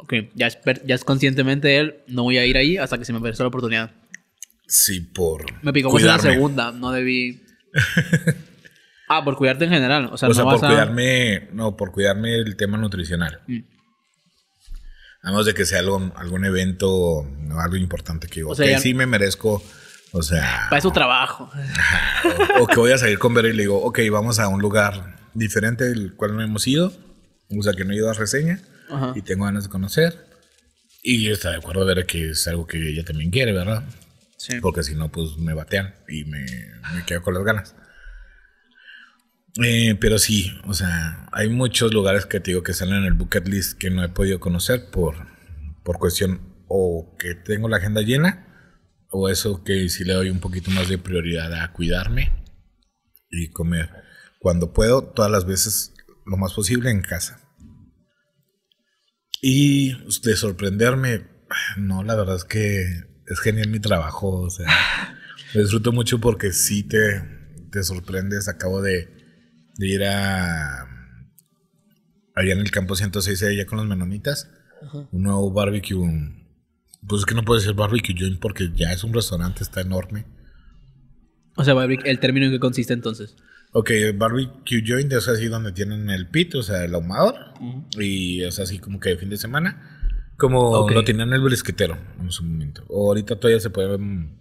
S1: ok, ya es, ya es conscientemente él, no voy a ir ahí hasta que se me presente la oportunidad.
S2: Sí, por. Me picó la segunda,
S1: no debí. ah, por cuidarte en general. O sea, por
S2: cuidarme. No, por cuidarme el tema nutricional. Además mm. A menos de que sea algún evento algo importante que digo, ok, sí me merezco. O sea.
S1: Para su trabajo. o, que voy a
S2: salir con Vero y le digo, ok, vamos a un lugar diferente del cual no hemos ido. O sea, que no he ido a reseña y tengo ganas de conocer. Y está de acuerdo ver que es algo que ella también quiere, ¿verdad? Sí. Porque si no, pues me batean y me, me quedo con las ganas. Eh, pero sí, o sea, hay muchos lugares que te digo que salen en el bucket list que no he podido conocer por, por cuestión o que tengo la agenda llena o eso que sí le doy un poquito más de prioridad a cuidarme y comer cuando puedo, todas las veces lo más posible en casa. Y pues, de sorprenderme, no, la verdad es que es genial mi trabajo, o sea, lo disfruto mucho porque sí te, te sorprendes. Acabo de, ir a. Allá en el campo 106, allá con los menonitas, un nuevo barbecue. Pues es que no puede ser barbecue joint porque ya es un restaurante, está enorme.
S1: O sea, el término en qué consiste
S2: entonces. Ok, el barbecue joint es así donde tienen el pit, o sea, el ahumador. Y es así como que de fin de semana. Como lo tenían el brisquetero en su momento. O ahorita todavía se puede. Mm,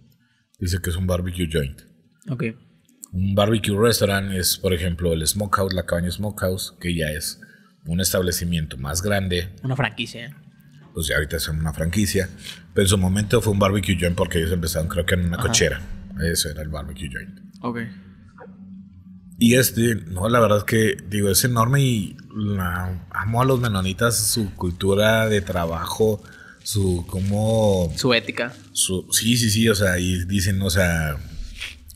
S2: dice que es un barbecue joint. Ok. Un barbecue restaurant es, por ejemplo, el Smokehouse, la cabaña Smokehouse, que ya es un establecimiento más grande.
S1: Una franquicia.
S2: Pues ya ahorita es una franquicia. Pero en su momento fue un barbecue joint porque ellos empezaron, creo que en una cochera. Eso era el barbecue joint. Ok. Y este, no, la verdad es que, digo, es enorme y amo a los menonitas, su cultura de trabajo, su, cómo... Su ética. sí, sí, sí, o sea, y dicen, o sea,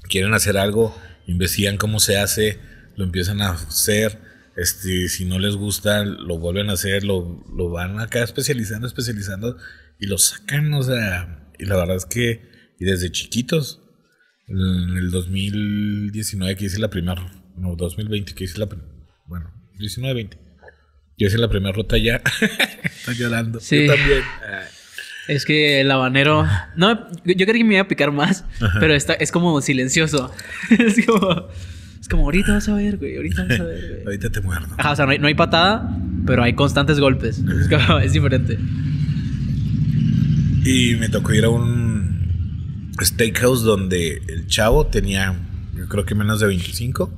S2: quieren hacer algo, investigan cómo se hace, lo empiezan a hacer, este, si no les gusta, lo vuelven a hacer, lo, lo van acá especializando, especializando, y lo sacan, o sea, y la verdad es que, y desde chiquitos, en el 2019 que hice la primera, no, 2020 que hice la, bueno, 19-20. Yo hice la primera ruta ya. Está llorando. Sí. Yo también.
S1: Ah. Es que el habanero. No, yo creo que me iba a picar más, pero está, es como silencioso. es como. Es como ahorita vas a ver, güey. Ahorita vas a ver, güey. ahorita te muerdo. Ajá, o sea, no hay, no hay, patada, pero hay constantes golpes. es diferente. Y me tocó ir
S2: a un Steakhouse donde el chavo tenía, yo creo que menos de 25.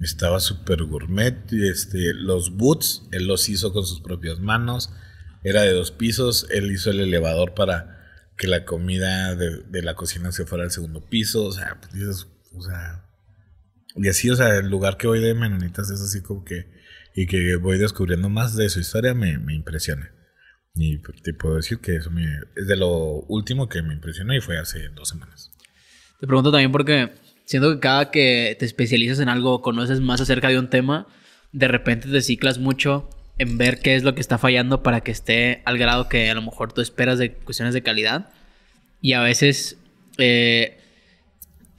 S2: Estaba súper gourmet. Este, los boots, él los hizo con sus propias manos. Era de dos pisos. Él hizo el elevador para que la comida de, la cocina se fuera al segundo piso. Pues, o sea, Y así, o sea, el lugar que voy de Menonitas es así como que. Y que voy descubriendo más de su historia me impresiona. Y pues, te puedo decir que eso es de lo último que me impresionó y fue hace dos semanas.
S1: Te pregunto también porque siento que cada que te especializas en algo, conoces más acerca de un tema, de repente te ciclas mucho en ver qué es lo que está fallando para que esté al grado que a lo mejor tú esperas de cuestiones de calidad. Y a veces eh,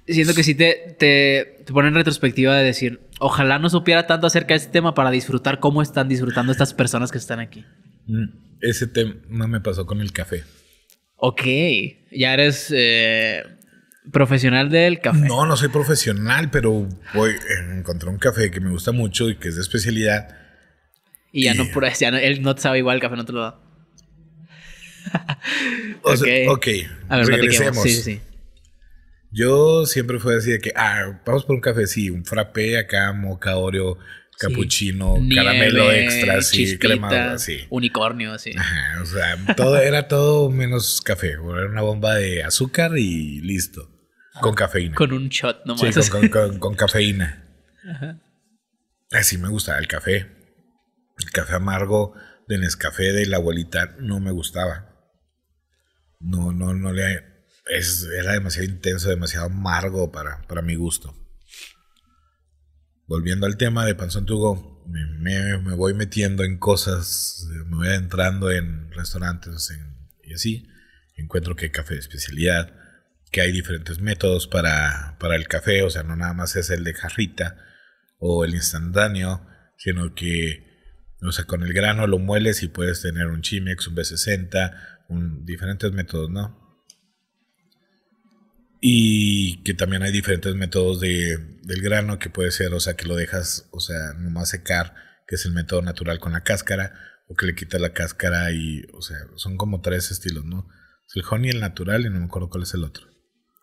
S1: siento que sí te, te, te pone en retrospectiva de decir, ojalá no supiera tanto acerca de este tema para disfrutar cómo están disfrutando estas personas que están aquí.
S2: Mm, ese tema me pasó con el café.
S1: Ok, ya eres eh, profesional del café. No,
S2: no soy profesional, pero voy, encontré un café que me gusta mucho y que es de especialidad.
S1: Y ya, No, ya él no sabe igual el café, no te lo da. ok,
S2: A ver, regresemos. Sí, sí. Yo siempre fue así de que, ah, vamos por un café, sí, un frappé acá, moca, oreo, Capuchino, caramelo extra, así, cremado,
S1: así. Unicornio, así. o sea, todo era
S2: todo menos café. Era una bomba de azúcar y listo. Ah, con cafeína. Con un shot nomás. Sí, con, cafeína. Ajá. Así me gustaba el café. El café amargo de Nescafé de la abuelita no me gustaba. No, no, no le. era demasiado intenso, demasiado amargo para, para mi gusto volviendo al tema de Panzón Tugo, me, voy metiendo en cosas, eh, me voy entrando en restaurantes y así. Encuentro que café de especialidad, que hay diferentes métodos para, para el café, o sea, no nada más es el de jarrita o el instantáneo, sino que, o sea, con el grano lo mueles y puedes tener un Chimex, un B60, diferentes métodos, ¿no? Y que también hay diferentes métodos de, del grano, que puede ser, o sea, que lo dejas, o sea, nomás secar, que es el método natural con la cáscara, o que le quitas la cáscara y, o sea, son como tres estilos, ¿no? Es el honey, el natural y no me acuerdo cuál es el otro.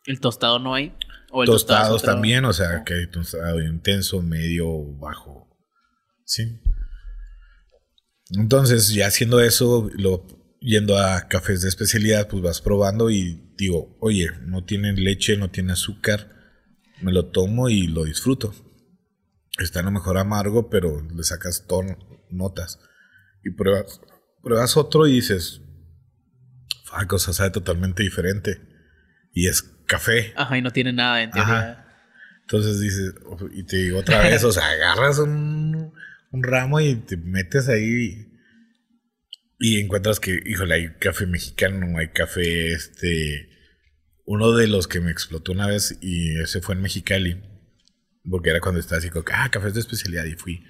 S1: ¿El tostado no hay? ¿O el Tostados tostado también, o
S2: sea, ah. que hay tostado intenso, medio, bajo. Sí. Entonces, ya haciendo eso, lo, yendo a cafés de especialidad, pues vas probando y digo, oye, no tiene leche, no tiene azúcar, me lo tomo y lo disfruto. Está a lo mejor amargo, pero le sacas ton, notas. Y pruebas, pruebas otro y dices, fuck, ah, o sea, sabe totalmente diferente. Y es café.
S1: Ajá, y no tiene nada en
S2: Entonces dices, y te digo otra vez, o sea, agarras un, un ramo y te metes ahí y encuentras que, híjole, hay café mexicano, hay café, este... Uno de los que me explotó una vez y ese fue en Mexicali, porque era cuando estaba así, como, ah, cafés de especialidad, y fui.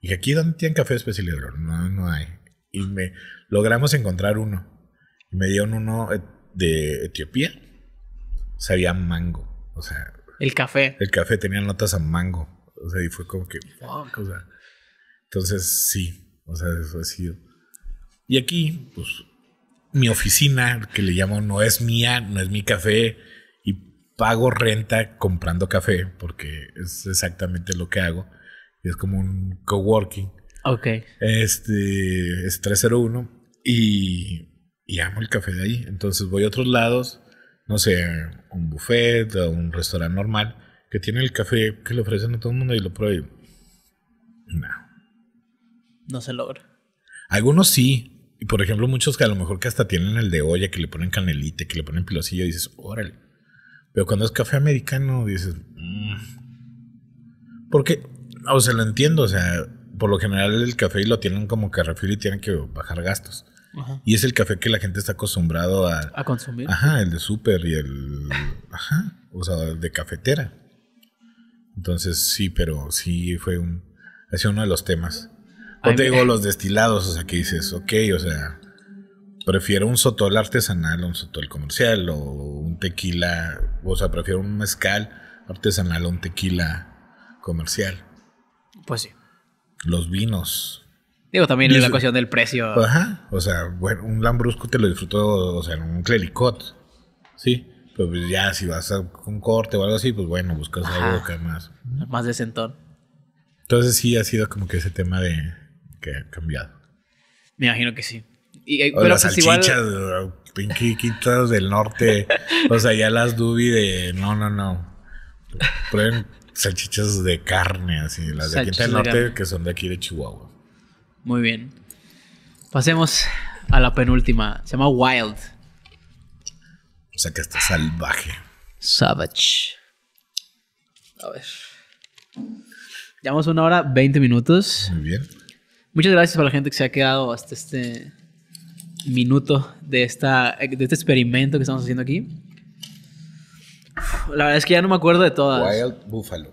S2: Y dije, ¿aquí dónde tienen café de especialidad? No, no hay. Y me logramos encontrar uno. Y me dieron uno eh, de Etiopía. Sabía mango. O sea. El café. El café tenía notas a mango. O sea, y fue como que. Fuck, o sea. Entonces, sí. O sea, eso ha sido. Y aquí, pues, mi oficina, que le llamo, no es mía, no es mi café, y pago renta comprando café, porque es exactamente lo que hago. Es como un coworking. Ok. Este es 301 y, y amo el café de ahí. Entonces voy a otros lados, no sé, un buffet o un restaurante normal que tiene el café que le ofrecen a todo el mundo y lo pruebo. No. No se logra. Algunos sí, y por ejemplo, muchos que a lo mejor que hasta tienen el de olla, que le ponen canelita, que le ponen pilosillo, dices, órale. Pero cuando es café americano, dices, mmm. porque, o sea, lo entiendo, o sea, por lo general el café lo tienen como que y tienen que bajar gastos. Y es el café que la gente está acostumbrado a... A
S1: consumir. Ajá,
S2: el de súper y el... ajá, o sea, el de cafetera. Entonces, sí, pero sí fue un... Ha sido uno de los temas.
S1: O te digo los
S2: destilados, o sea, que dices, ok, o sea, prefiero un sotol artesanal o un sotol comercial o un tequila, o sea, prefiero un mezcal artesanal o un tequila comercial. Pues sí. Los vinos.
S1: Digo, también es la cuestión del precio. Ajá,
S2: o sea, bueno, un lambrusco te lo disfruto, o sea, un clericot, ¿sí? Pero pues, ya, si vas a un corte o algo así, pues bueno, buscas algo que
S1: más... Más de
S2: Entonces sí ha sido como que ese tema de, que ha
S1: cambiado. Me imagino que sí. Eh, o las pues salchichas
S2: Pinquitas del norte. o sea, ya las dubi de... No, no, no. Prueben salchichas de carne, así. Las de aquí del norte que son de aquí de Chihuahua.
S1: Muy bien. Pasemos a la penúltima. Se llama Wild.
S2: O sea que está salvaje.
S1: Savage. A ver. Llevamos una hora, 20 minutos. Muy bien. Muchas gracias a la gente que se ha quedado hasta este minuto de, esta, de este experimento que estamos haciendo aquí. La verdad es que ya no me acuerdo de todas. Wild Buffalo.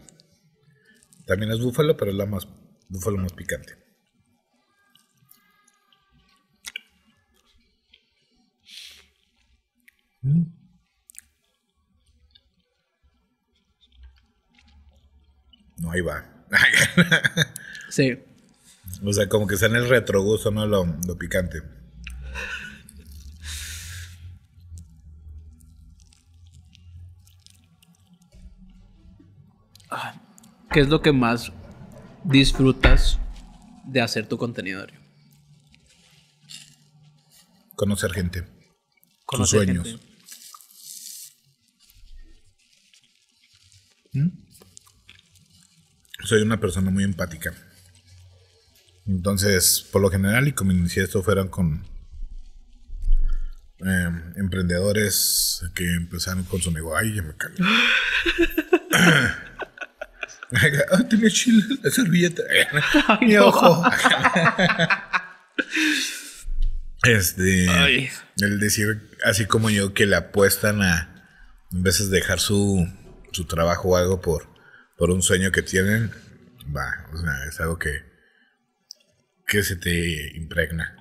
S2: También es búfalo, pero es la más búfalo más picante. Mm. No, ahí va. sí. O sea, como que está en el retrogusto, ¿no? Lo, lo picante.
S1: ¿Qué es lo que más disfrutas de hacer tu contenido,
S2: Conocer gente. Conocer Sus sueños. ¿Mm? Soy una persona muy empática. Entonces, por lo general, y como inicié esto, fueron con em, emprendedores que empezaron con su amigo. Ay, ya me cago! Ah, tenía chile la servilleta. Mi ojo. este. El decir, así como yo, que le apuestan a en veces dejar su, su trabajo o algo por, por un sueño que tienen. Va, o sea, es algo que que se
S1: te impregna.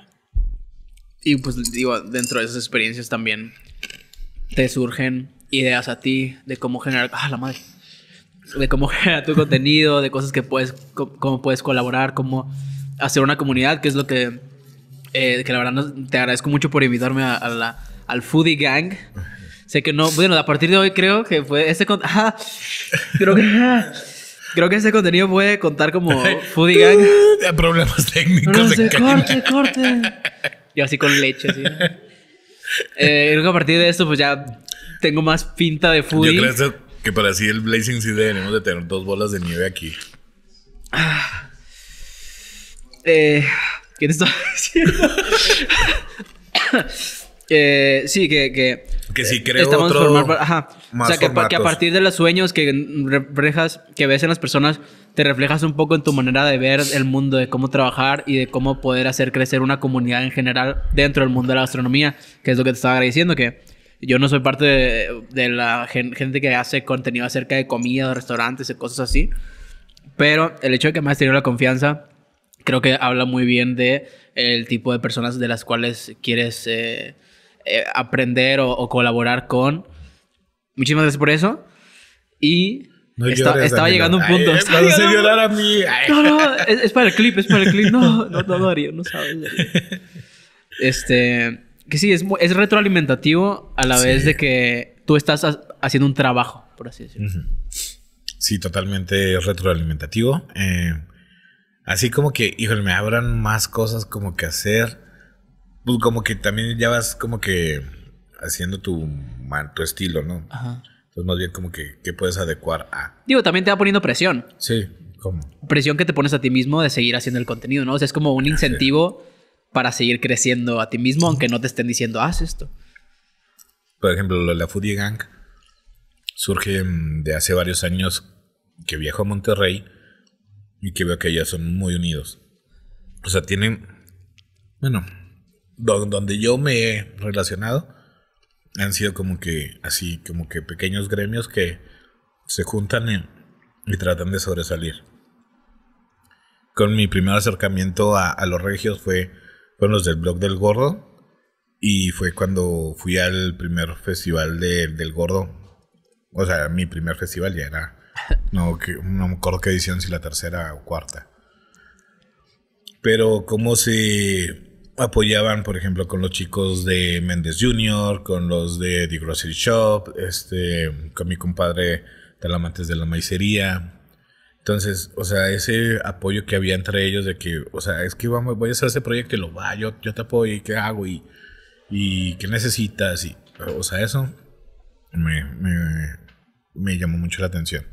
S1: Y pues digo, dentro de esas experiencias también te surgen ideas a ti de cómo generar... ¡Ah, la madre! De cómo generar tu contenido, de cosas que puedes... cómo puedes colaborar, cómo hacer una comunidad, que es lo que... Eh, que la verdad te agradezco mucho por invitarme a, la, al Foodie Gang. Sé que no... Bueno, a partir de hoy creo que fue... Este... Con, creo que... Creo que ese contenido puede contar como Foodie Gang. Eh, problemas técnicos. Corte, de corte, corte. Y así con leche, así. Eh, creo que a partir de esto, pues ya tengo más pinta de foodie. Yo creo
S2: que para así el Blazing sí deberíamos de tener dos bolas de nieve aquí.
S1: Ah. Eh, ¿Quién estaba diciendo? Eh, sí, que, que, que si eh, creo estamos otro formar, ajá. Más o sea, que, a partir de los sueños que reflejas, que ves en las personas, te reflejas un poco en tu manera de ver el mundo, de cómo trabajar y de cómo poder hacer crecer una comunidad en general dentro del mundo de la gastronomía, que es lo que te estaba agradeciendo, que yo no soy parte de, la gente que hace contenido acerca de comida. De restaurantes y cosas así, pero el hecho de que me has tenido la confianza, creo que habla muy bien de el tipo de personas de las cuales quieres... Eh, eh, aprender o, o, colaborar con. Muchísimas gracias por eso. Y estaba llegando un punto. No, no, es, para el clip, es para el clip. No, no, no, haría. no sabes. Este, que sí, es, es retroalimentativo a la vez de que tú estás haciendo un trabajo, por así
S2: decirlo. Sí, totalmente retroalimentativo. Eh, así como que, híjole, me abran más cosas como que hacer. Pues, como que también ya vas como que haciendo tu, tu estilo, ¿no? Ajá. Entonces más bien como que, ¿Qué puedes adecuar a...
S1: Digo, también te va poniendo presión. Sí, ¿cómo? Presión que te pones a ti mismo de seguir haciendo el contenido, ¿no? O sea, es como un ah, incentivo para seguir creciendo a ti mismo, aunque no te estén diciendo, haz esto.
S2: Por ejemplo, la Foodie Gang surge mm, de hace varios años que viajo a Monterrey y que veo que ellos son muy unidos. O sea, tienen, bueno, donde yo me he relacionado han sido como que así, como que pequeños gremios que se juntan y, tratan de sobresalir. Con mi primer acercamiento a, los regios fue con los del blog del gordo y fue cuando fui al primer festival del gordo. O sea, mi primer festival ya era, no, no me acuerdo qué edición, si la tercera o cuarta. Pero como se apoyaban, por ejemplo, con los chicos de Méndez Jr., con los de The Grocery Shop, este, con mi compadre Talamantes de la Maicería. Entonces, o sea, ese apoyo que había entre ellos de que, o sea, es que vamos, voy a hacer ese proyecto y lo va, yo, yo te apoyo y qué hago y, y qué necesitas. Y, o sea, eso me, llamó mucho la atención.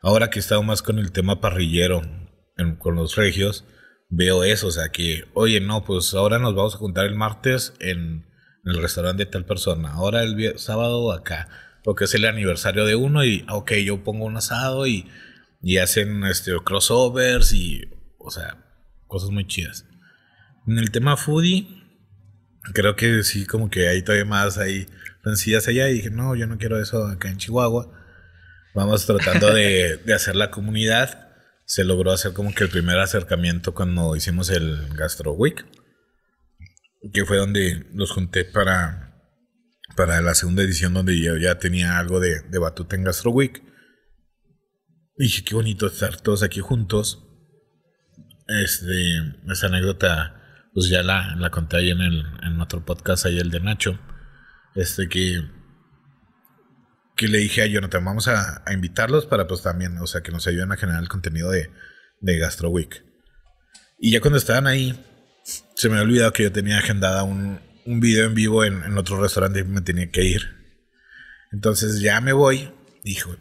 S2: Ahora que he estado más con el tema parrillero, con los regios, veo eso, o sea, que, oye, no, pues ahora nos vamos a juntar el martes en, el restaurante de tal persona, ahora el sábado acá, porque es el aniversario de uno y, ah, ok, yo pongo un asado y, y hacen este, crossovers y, o sea, cosas muy chidas. En el tema foodie, creo que sí, como que hay todavía más ahí sencillas allá y dije, no, yo no quiero eso acá en Chihuahua. Vamos tratando de, de hacer la comunidad se logró hacer como que el primer acercamiento cuando hicimos el Gastro Week, que fue donde los junté para, para la segunda edición donde yo ya tenía algo de, batuta en Gastro Week. Y dije, qué bonito estar todos aquí juntos. Este, esa anécdota, pues ya la, la conté ahí en, el, en otro podcast, ahí el de Nacho. Este que que le dije a te vamos a, invitarlos para pues también, o sea, que nos ayuden a generar el contenido de, de Gastro Week. Y ya cuando estaban ahí, se me había olvidado que yo tenía agendada un, video en vivo en, otro restaurante y me tenía que ir. Entonces ya me voy. Dijo,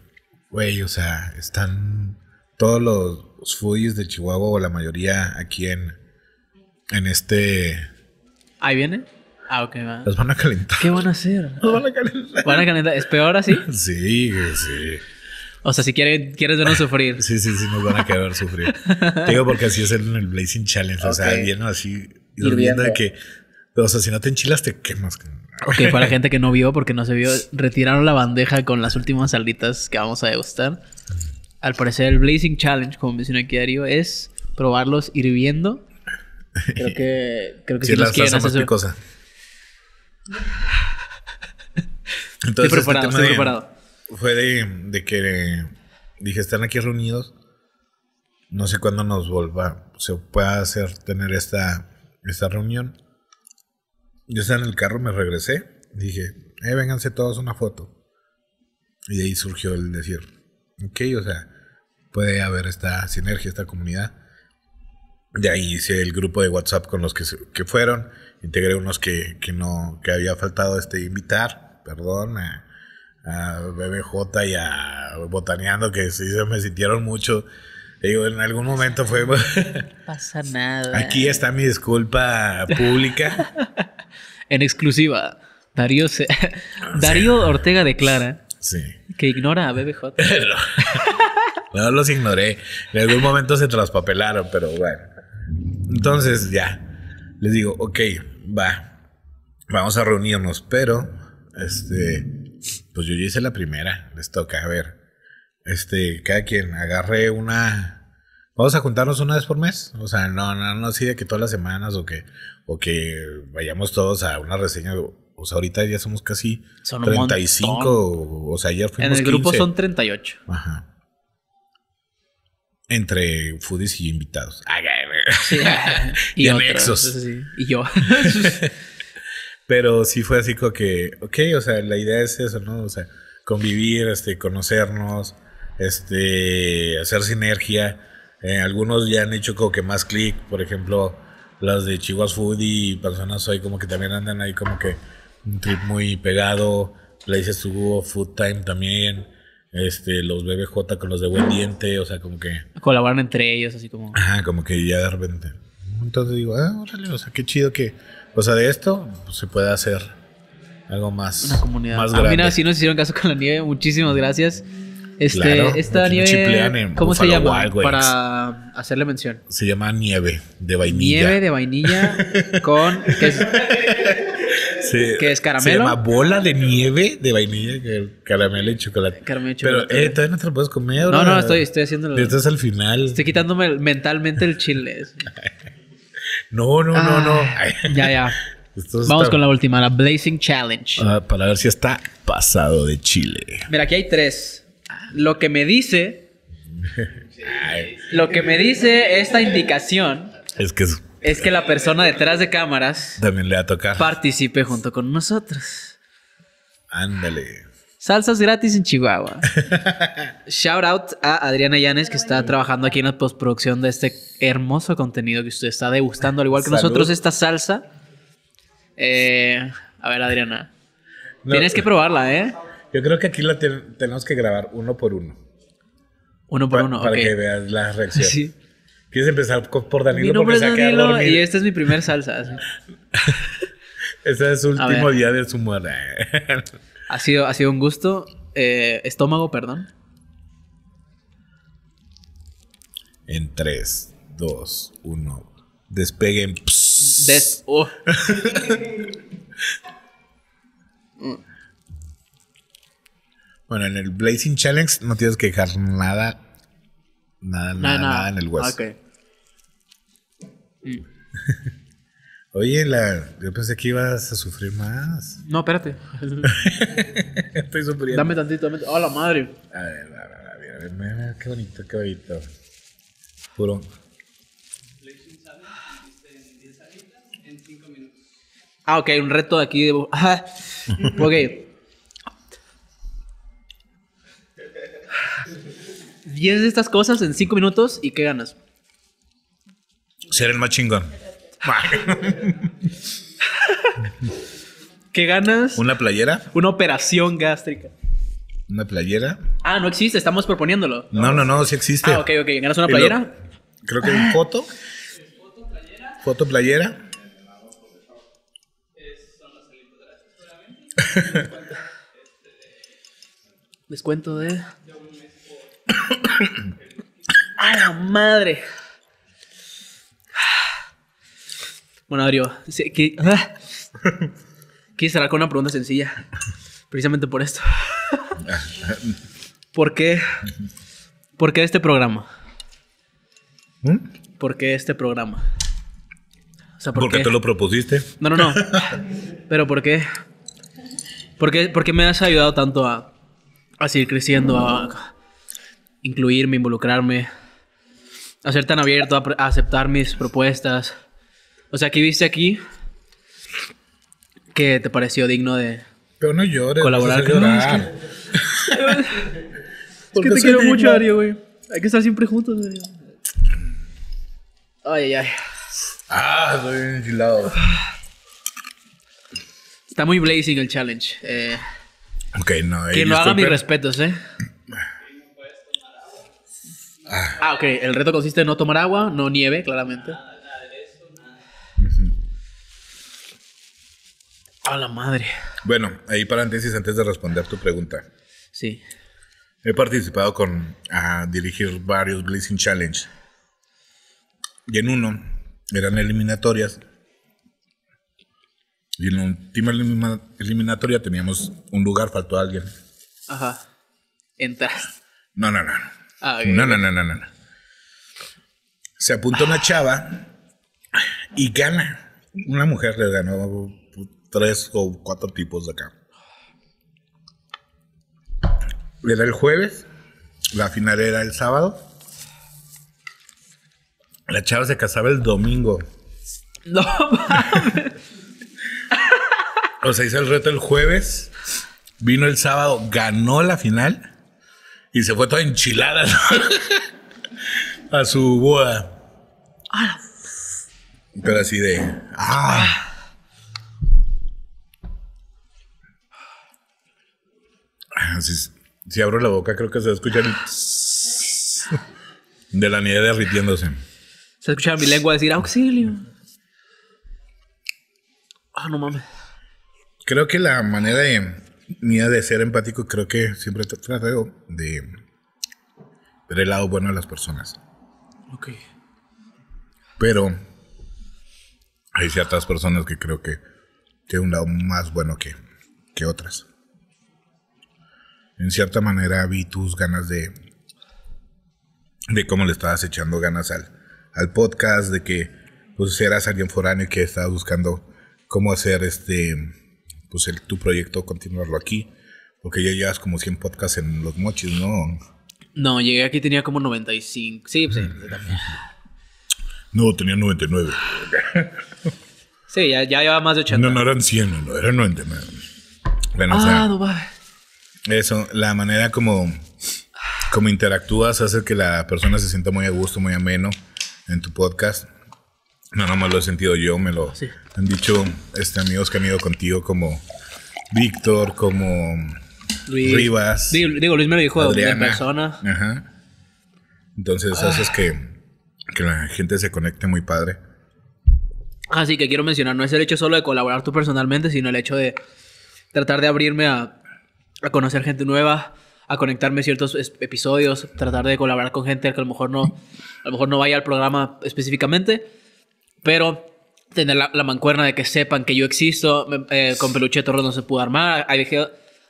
S2: güey, o sea, están todos los foodies de Chihuahua o la mayoría aquí en,
S1: en este... Ahí vienen. Ah, ok, va. van a calentar. ¿Qué van a hacer? Los van a calentar. ¿Van a calentar? ¿Es peor así? sí, sí. O sea, si quieres vernos sufrir. sí, sí, sí, nos van a quedar sufrir. Te digo porque así es en el Blazing Challenge. O sea, viendo
S2: así, durmiendo de que. O sea, si no te enchilas, te quemas. Ok, para la
S1: gente que no vio, porque no se vio, retiraron la bandeja con las últimas salditas que vamos a degustar. Al parecer, el Blazing Challenge, como mencioné aquí Darío, es probarlos hirviendo. Creo que, creo que sí, si, los quieren hacer.
S2: Entonces, este estoy preparado, Fue de, que dije, están aquí reunidos. No sé cuándo nos vuelva, se pueda hacer tener esta, esta reunión. Yo estaba en el carro, me regresé. Dije, eh, vénganse todos una foto. Y de ahí surgió el decir, ok, o sea, puede haber esta sinergia, esta comunidad. De ahí hice el grupo de WhatsApp con los que, que fueron integré unos que, que no, que había faltado este invitar, perdón, a, BBJ y a Botaneando, que sí se me sintieron mucho. Digo, en algún momento fue...
S1: Pasa nada. Aquí está mi disculpa pública. en exclusiva, Darío, Darío Ortega declara que ignora a BBJ.
S2: no los ignoré. En algún momento se traspapelaron, pero bueno. Entonces ya, les digo, ok, va, vamos a reunirnos, pero, este, pues yo ya hice la primera, les toca, a ver, este, cada quien agarre una... Vamos a juntarnos una vez por mes. O sea, no, no, no así de que todas las semanas o que, o que vayamos todos a una reseña. O sea, ahorita ya somos casi
S1: son 35.
S2: O, o sea, ayer fuimos. En el grupo son
S1: 38.
S2: Ajá. Entre foodies y invitados. y, Y yo. Pero sí fue así como que, ok, o sea, la idea es eso, ¿no? convivir, este, conocernos, este, hacer sinergia. Eh, algunos ya han hecho como que más clic, por ejemplo, las de Chihuahua Food y personas hoy como que también andan ahí como que un trip muy pegado. Le dices tu Food Time también este, los BBJ con los de Buen
S1: Diente, o sea, como que... Colaboran entre ellos, así como...
S2: Ajá, como que ya de repente... Entonces digo, ah, órale, o sea, qué chido que... O sea, de esto se puede hacer algo más... Una comunidad. Más ah, grande. Mira,
S1: si nos hicieron caso con la nieve, muchísimas gracias. Este, esta nieve... ¿Cómo se llama? Para hacerle mención.
S2: Se llama nieve de
S1: vainilla. Nieve de vainilla con...
S2: Que es caramelo. Se llama bola de nieve de vainilla, caramelo y chocolate. Pero, eh, todavía no te lo puedes comer. No, no, estoy, estoy haciéndolo. Esto es al final. Estoy
S1: quitándome mentalmente el chile.
S2: no,
S1: no, no, no. Ah, ya, ya. Vamos con la última, la Blazing Challenge. Ah,
S2: para ver si está pasado de Chile.
S1: Mira, aquí hay tres. Lo que me dice. lo que me dice esta indicación. Es que es es que la persona detrás de cámaras también le va a Participe junto con nosotros. Ándale. Salsas gratis en Chihuahua. Shout out a Adriana Yanes que está trabajando aquí en la postproducción de este hermoso contenido que usted está degustando, al igual que nosotros, esta salsa. Eh, a ver, Adriana. Tienes que
S2: probarla, ¿eh? Yo creo que aquí la tenemos que grabar uno por uno. Uno por uno, uno, Para que veas la reacción. ¿Quieres empezar por Danilo? Mi nombre es Danilo y
S1: esta es mi primer salsa.
S2: Ese es su último día de su muerte.
S1: ha, sido, ha sido un gusto. Eh, estómago, perdón.
S2: En 3, 2, 1. Despeguen.
S1: Oh. Mm.
S2: bueno, en el Blazing Challenge no tienes que dejar nada Nada, nada, nada, en el hueso. Ah,
S1: ok mm.
S2: Oye, la, yo pensé que ibas a sufrir más.
S1: No, espérate. Estoy sufriendo. Dame tantito, dame. ¡Oh, la madre! A ver, a ver, a ver, a ver, a ver qué bonito, qué bonito. Puro. Ah, ok, un reto de aquí. De... ok. 10 de estas cosas en 5 minutos y qué ganas.
S2: Ser el más chingón. ¿Qué ganas? ¿Una playera?
S1: Una operación
S2: gástrica. ¿Una playera?
S1: Ah, no existe, estamos proponiéndolo.
S2: No, no, no, sí existe. Ah, ok, ok. ¿Ganas una playera? creo que un foto. Foto playera.
S1: Descuento de. A la madre. Bueno, Adrio, quise cerrar con una pregunta sencilla, precisamente por esto. ¿Por qué? ¿Por qué este programa? ¿Mm? ¿Por qué este programa? ¿por Porque qué? te lo propusiste. No, no, no. Pero ¿por qué? ¿Por qué, me has ayudado tanto a, a seguir creciendo? A, incluirme, involucrarme, Hacer tan abierto a, aceptar mis propuestas. O sea, ¿qué viste aquí que te pareció digno de Pero no llores, colaborar con no, es que, te quiero mucho, Ari, güey. Hay que estar siempre juntos, güey. Ay, ay, ay. Ah, estoy bien enchilado. Está muy blazing el challenge. Eh,
S2: ok, no. Que eh, lo haga mis respetos,
S1: eh. Ah. ah. ok. El reto consiste en no tomar agua, no nieve, claramente.
S2: A la madre. Bueno, ahí paréntesis antes de responder tu pregunta. Sí. He participado con a dirigir varios Blazing Challenge. Y en uno eran eliminatorias. Y en la última eliminatoria teníamos un lugar, faltó alguien.
S1: Ajá. Entras. No, no, no no, no,
S2: no, no, no. Se apuntó una chava y gana. Una mujer le ganó tres o cuatro tipos de acá. Era el jueves, la final era el sábado. La chava se casaba el domingo.
S1: No mames.
S2: o sea, hizo el reto el jueves, vino el sábado, ganó la final y se fue toda enchilada a su boda. Pero así de. Ah. Si, abro la boca, creo que se escucha el. de la nieve derritiéndose.
S1: Se escucha mi lengua decir auxilio. Ah, no mames.
S2: Creo que la manera de mía de ser empático, creo que siempre trato de ver el lado bueno de las personas. Ok. Pero hay ciertas personas que creo que tienen un lado más bueno que, que otras. En cierta manera vi tus ganas de, de cómo le estabas echando ganas al, al podcast, de que pues eras alguien foráneo que estabas buscando cómo hacer este pues el, tu proyecto continuarlo aquí? Porque ya llevas como 100 podcasts en los mochis, ¿no?
S1: No, llegué aquí tenía como 95. Sí, pues, sí, mm. también.
S2: No, tenía 99.
S1: sí, ya, llevaba más de 80. No,
S2: no eran 100, eran 90.
S1: ah,
S2: Eso, la manera como, como interactúas hace que la persona se sienta muy a gusto, muy ameno en tu podcast. No, no más lo he sentido yo, me lo han dicho este, amigos que han ido contigo como Víctor, como Rivas. Digo, Luis me lo dijo de persona. Entonces haces ah. que, la gente se conecte muy padre.
S1: Así ah, que quiero mencionar, no es el hecho solo de colaborar tú personalmente, sino el hecho de tratar de abrirme a, conocer gente nueva, a conectarme ciertos episodios, tratar de colaborar con gente que a lo mejor no, a lo mejor no vaya al programa específicamente, pero tener la, mancuerna de que sepan que yo existo, eh, con Peluche Torres no se pudo armar, hay,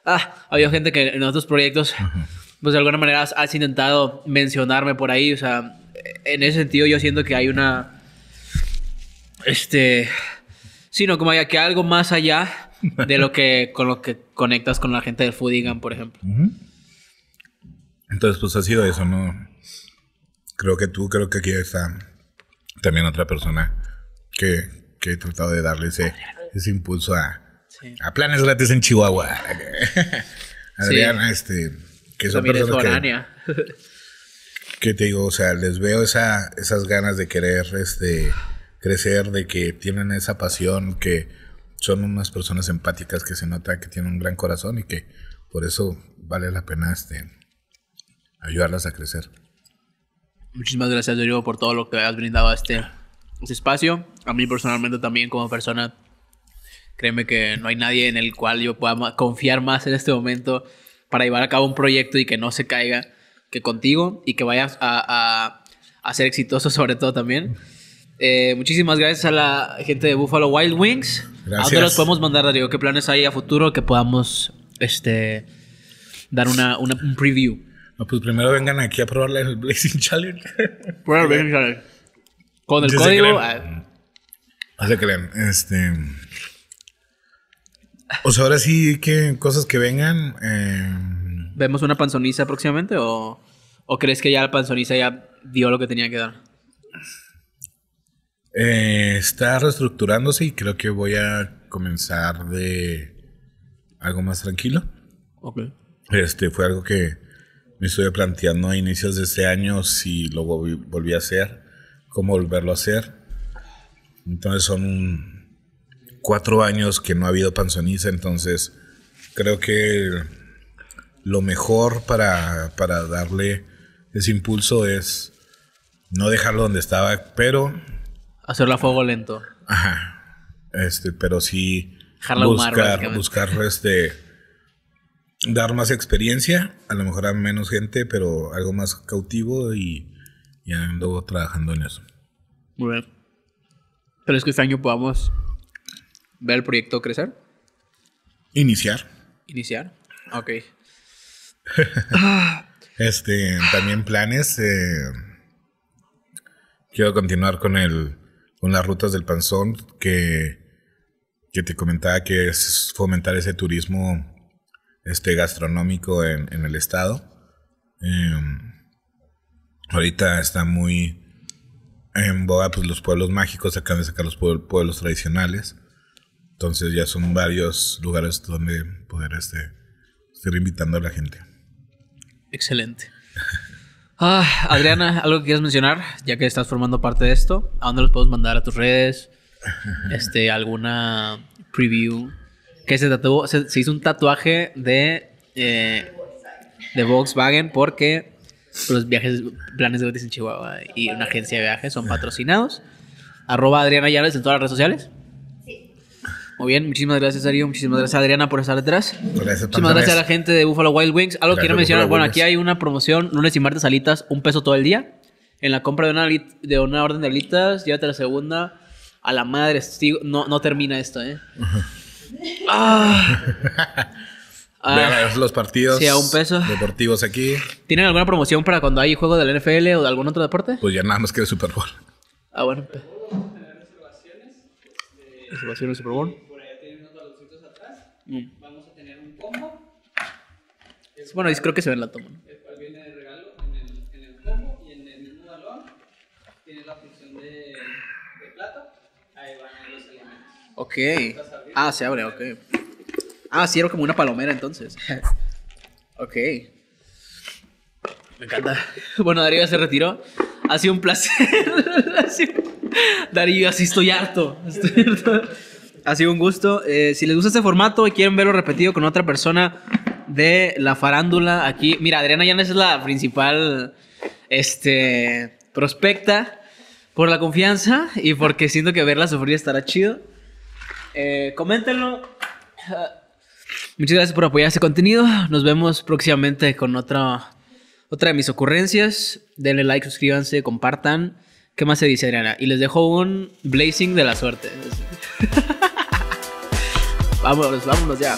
S1: ah, había gente que en otros proyectos, pues de alguna manera has, intentado mencionarme por ahí, o sea, en ese sentido yo siento que hay una, este, sino como hay que algo más allá de lo que con lo que conectas con la gente del Foodigan, por ejemplo.
S2: Entonces, pues ha sido eso, ¿no? Creo que tú, creo que aquí está también otra persona que, he tratado de darle ese, ese impulso a, a planes gratis en Chihuahua.
S1: Adriana,
S2: este, que son personas que, que te digo, o sea, les veo esa, esas ganas de querer este, crecer, de que tienen esa pasión, que son unas personas empáticas que se nota que tienen un gran corazón y que por eso vale la pena este, ayudarlas a crecer.
S1: Muchísimas gracias, Rodrigo, por todo lo que has brindado a este ese espacio. A mí personalmente también como persona, créeme que no hay nadie en el cual yo pueda confiar más en este momento para llevar a cabo un proyecto y que no se caiga que contigo y que vayas a, a, a ser exitoso sobre todo también. Eh, muchísimas gracias a la gente de Buffalo Wild Wings. Gracias. ¿A dónde los podemos mandar, Darío? ¿Qué planes hay a futuro que podamos este, dar una, un preview? pues primero vengan aquí a probar el Blazing Challenge. Prueba el Blazing con el código. No
S2: que ah. Este. O sea, ahora sí que cosas que vengan. Eh.
S1: ¿Vemos una panzoniza próximamente? O, crees que ya la panzoniza ya dio lo que tenía que dar?
S2: Eh, está reestructurándose y creo que voy a comenzar de algo más tranquilo. Ok. Este fue algo que me estuve planteando a inicios de este año si lo volví a hacer cómo volverlo a hacer. Entonces son cuatro años que no ha habido panzoniza, entonces creo que lo mejor para, darle ese impulso es no dejarlo donde estaba, pero...
S1: Hacerlo a fuego lento. Ajá.
S2: Este, pero sí... buscar, buscar este... Dar más experiencia, a lo mejor a menos gente, pero algo más cautivo y y ando trabajando en eso.
S1: Muy bien. es que este año podamos ver el proyecto crecer? Iniciar. Iniciar. Ok.
S2: este, también planes. Eh, quiero continuar con el con las rutas del panzón que, que te comentaba que es fomentar ese turismo este gastronómico en, en el estado. Eh, ahorita está muy en boga pues los pueblos mágicos, acaban de sacar los pueblos tradicionales. Entonces ya son varios lugares donde poder este, estar invitando a la gente.
S1: Excelente. Ah, Adriana, ¿algo que quieras mencionar? Ya que estás formando parte de esto, ¿a dónde los podemos mandar a tus redes? Este, alguna preview. Que se tatuó, se, hizo un tatuaje de, eh, de Volkswagen porque los viajes, planes de gratis en Chihuahua y una agencia de viajes son patrocinados. Arroba Adriana Llaves en todas las redes sociales. Muy bien, muchísimas gracias Darío, muchísimas gracias Adriana por estar detrás. muchísimas gracias a la gente de Buffalo Wild Wings. Algo quiero mencionar, bueno, aquí hay una promoción, lunes y martes alitas, un peso todo el día. En la compra de una, de una orden de alitas, llévate la segunda. A la madre, no, no termina esto, ¿eh? ah. Ah, los
S2: partidos deportivos aquí.
S1: ¿Tienen alguna promoción para cuando hay juego del NFL o de algún otro deporte? Pues ya nada más que el Super Bowl. Ah, bueno. Reservaciones Super Bowl. Por allá tienen unos baloncitos atrás. Vamos a tener un combo. Bueno, creo que se ve en la toma. El cual viene de regalo en el, en el combo y en el mismo balón tiene la función de, de plato. Ahí van los elementos. Ah, se abre, ok. Ah, sí, era como una palomera entonces. ok. Me encanta. Bueno, Darío se retiró. Ha sido un placer. Darío, así estoy harto. Ha sido un gusto. Eh, si les gusta este formato y quieren verlo repetido con otra persona de la farándula aquí. Mira, Adriana ya no es la principal este, prospecta por la confianza y porque siento que verla sufrir estará chido. Eh, coméntenlo. Ah, Muchas gracias por apoyar este contenido. Nos vemos próximamente con otra, otra de mis ocurrencias. Denle like, suscríbanse, compartan. ¿Qué más se dice, Adriana? Y les dejo un blazing de la suerte. vámonos, vámonos ya.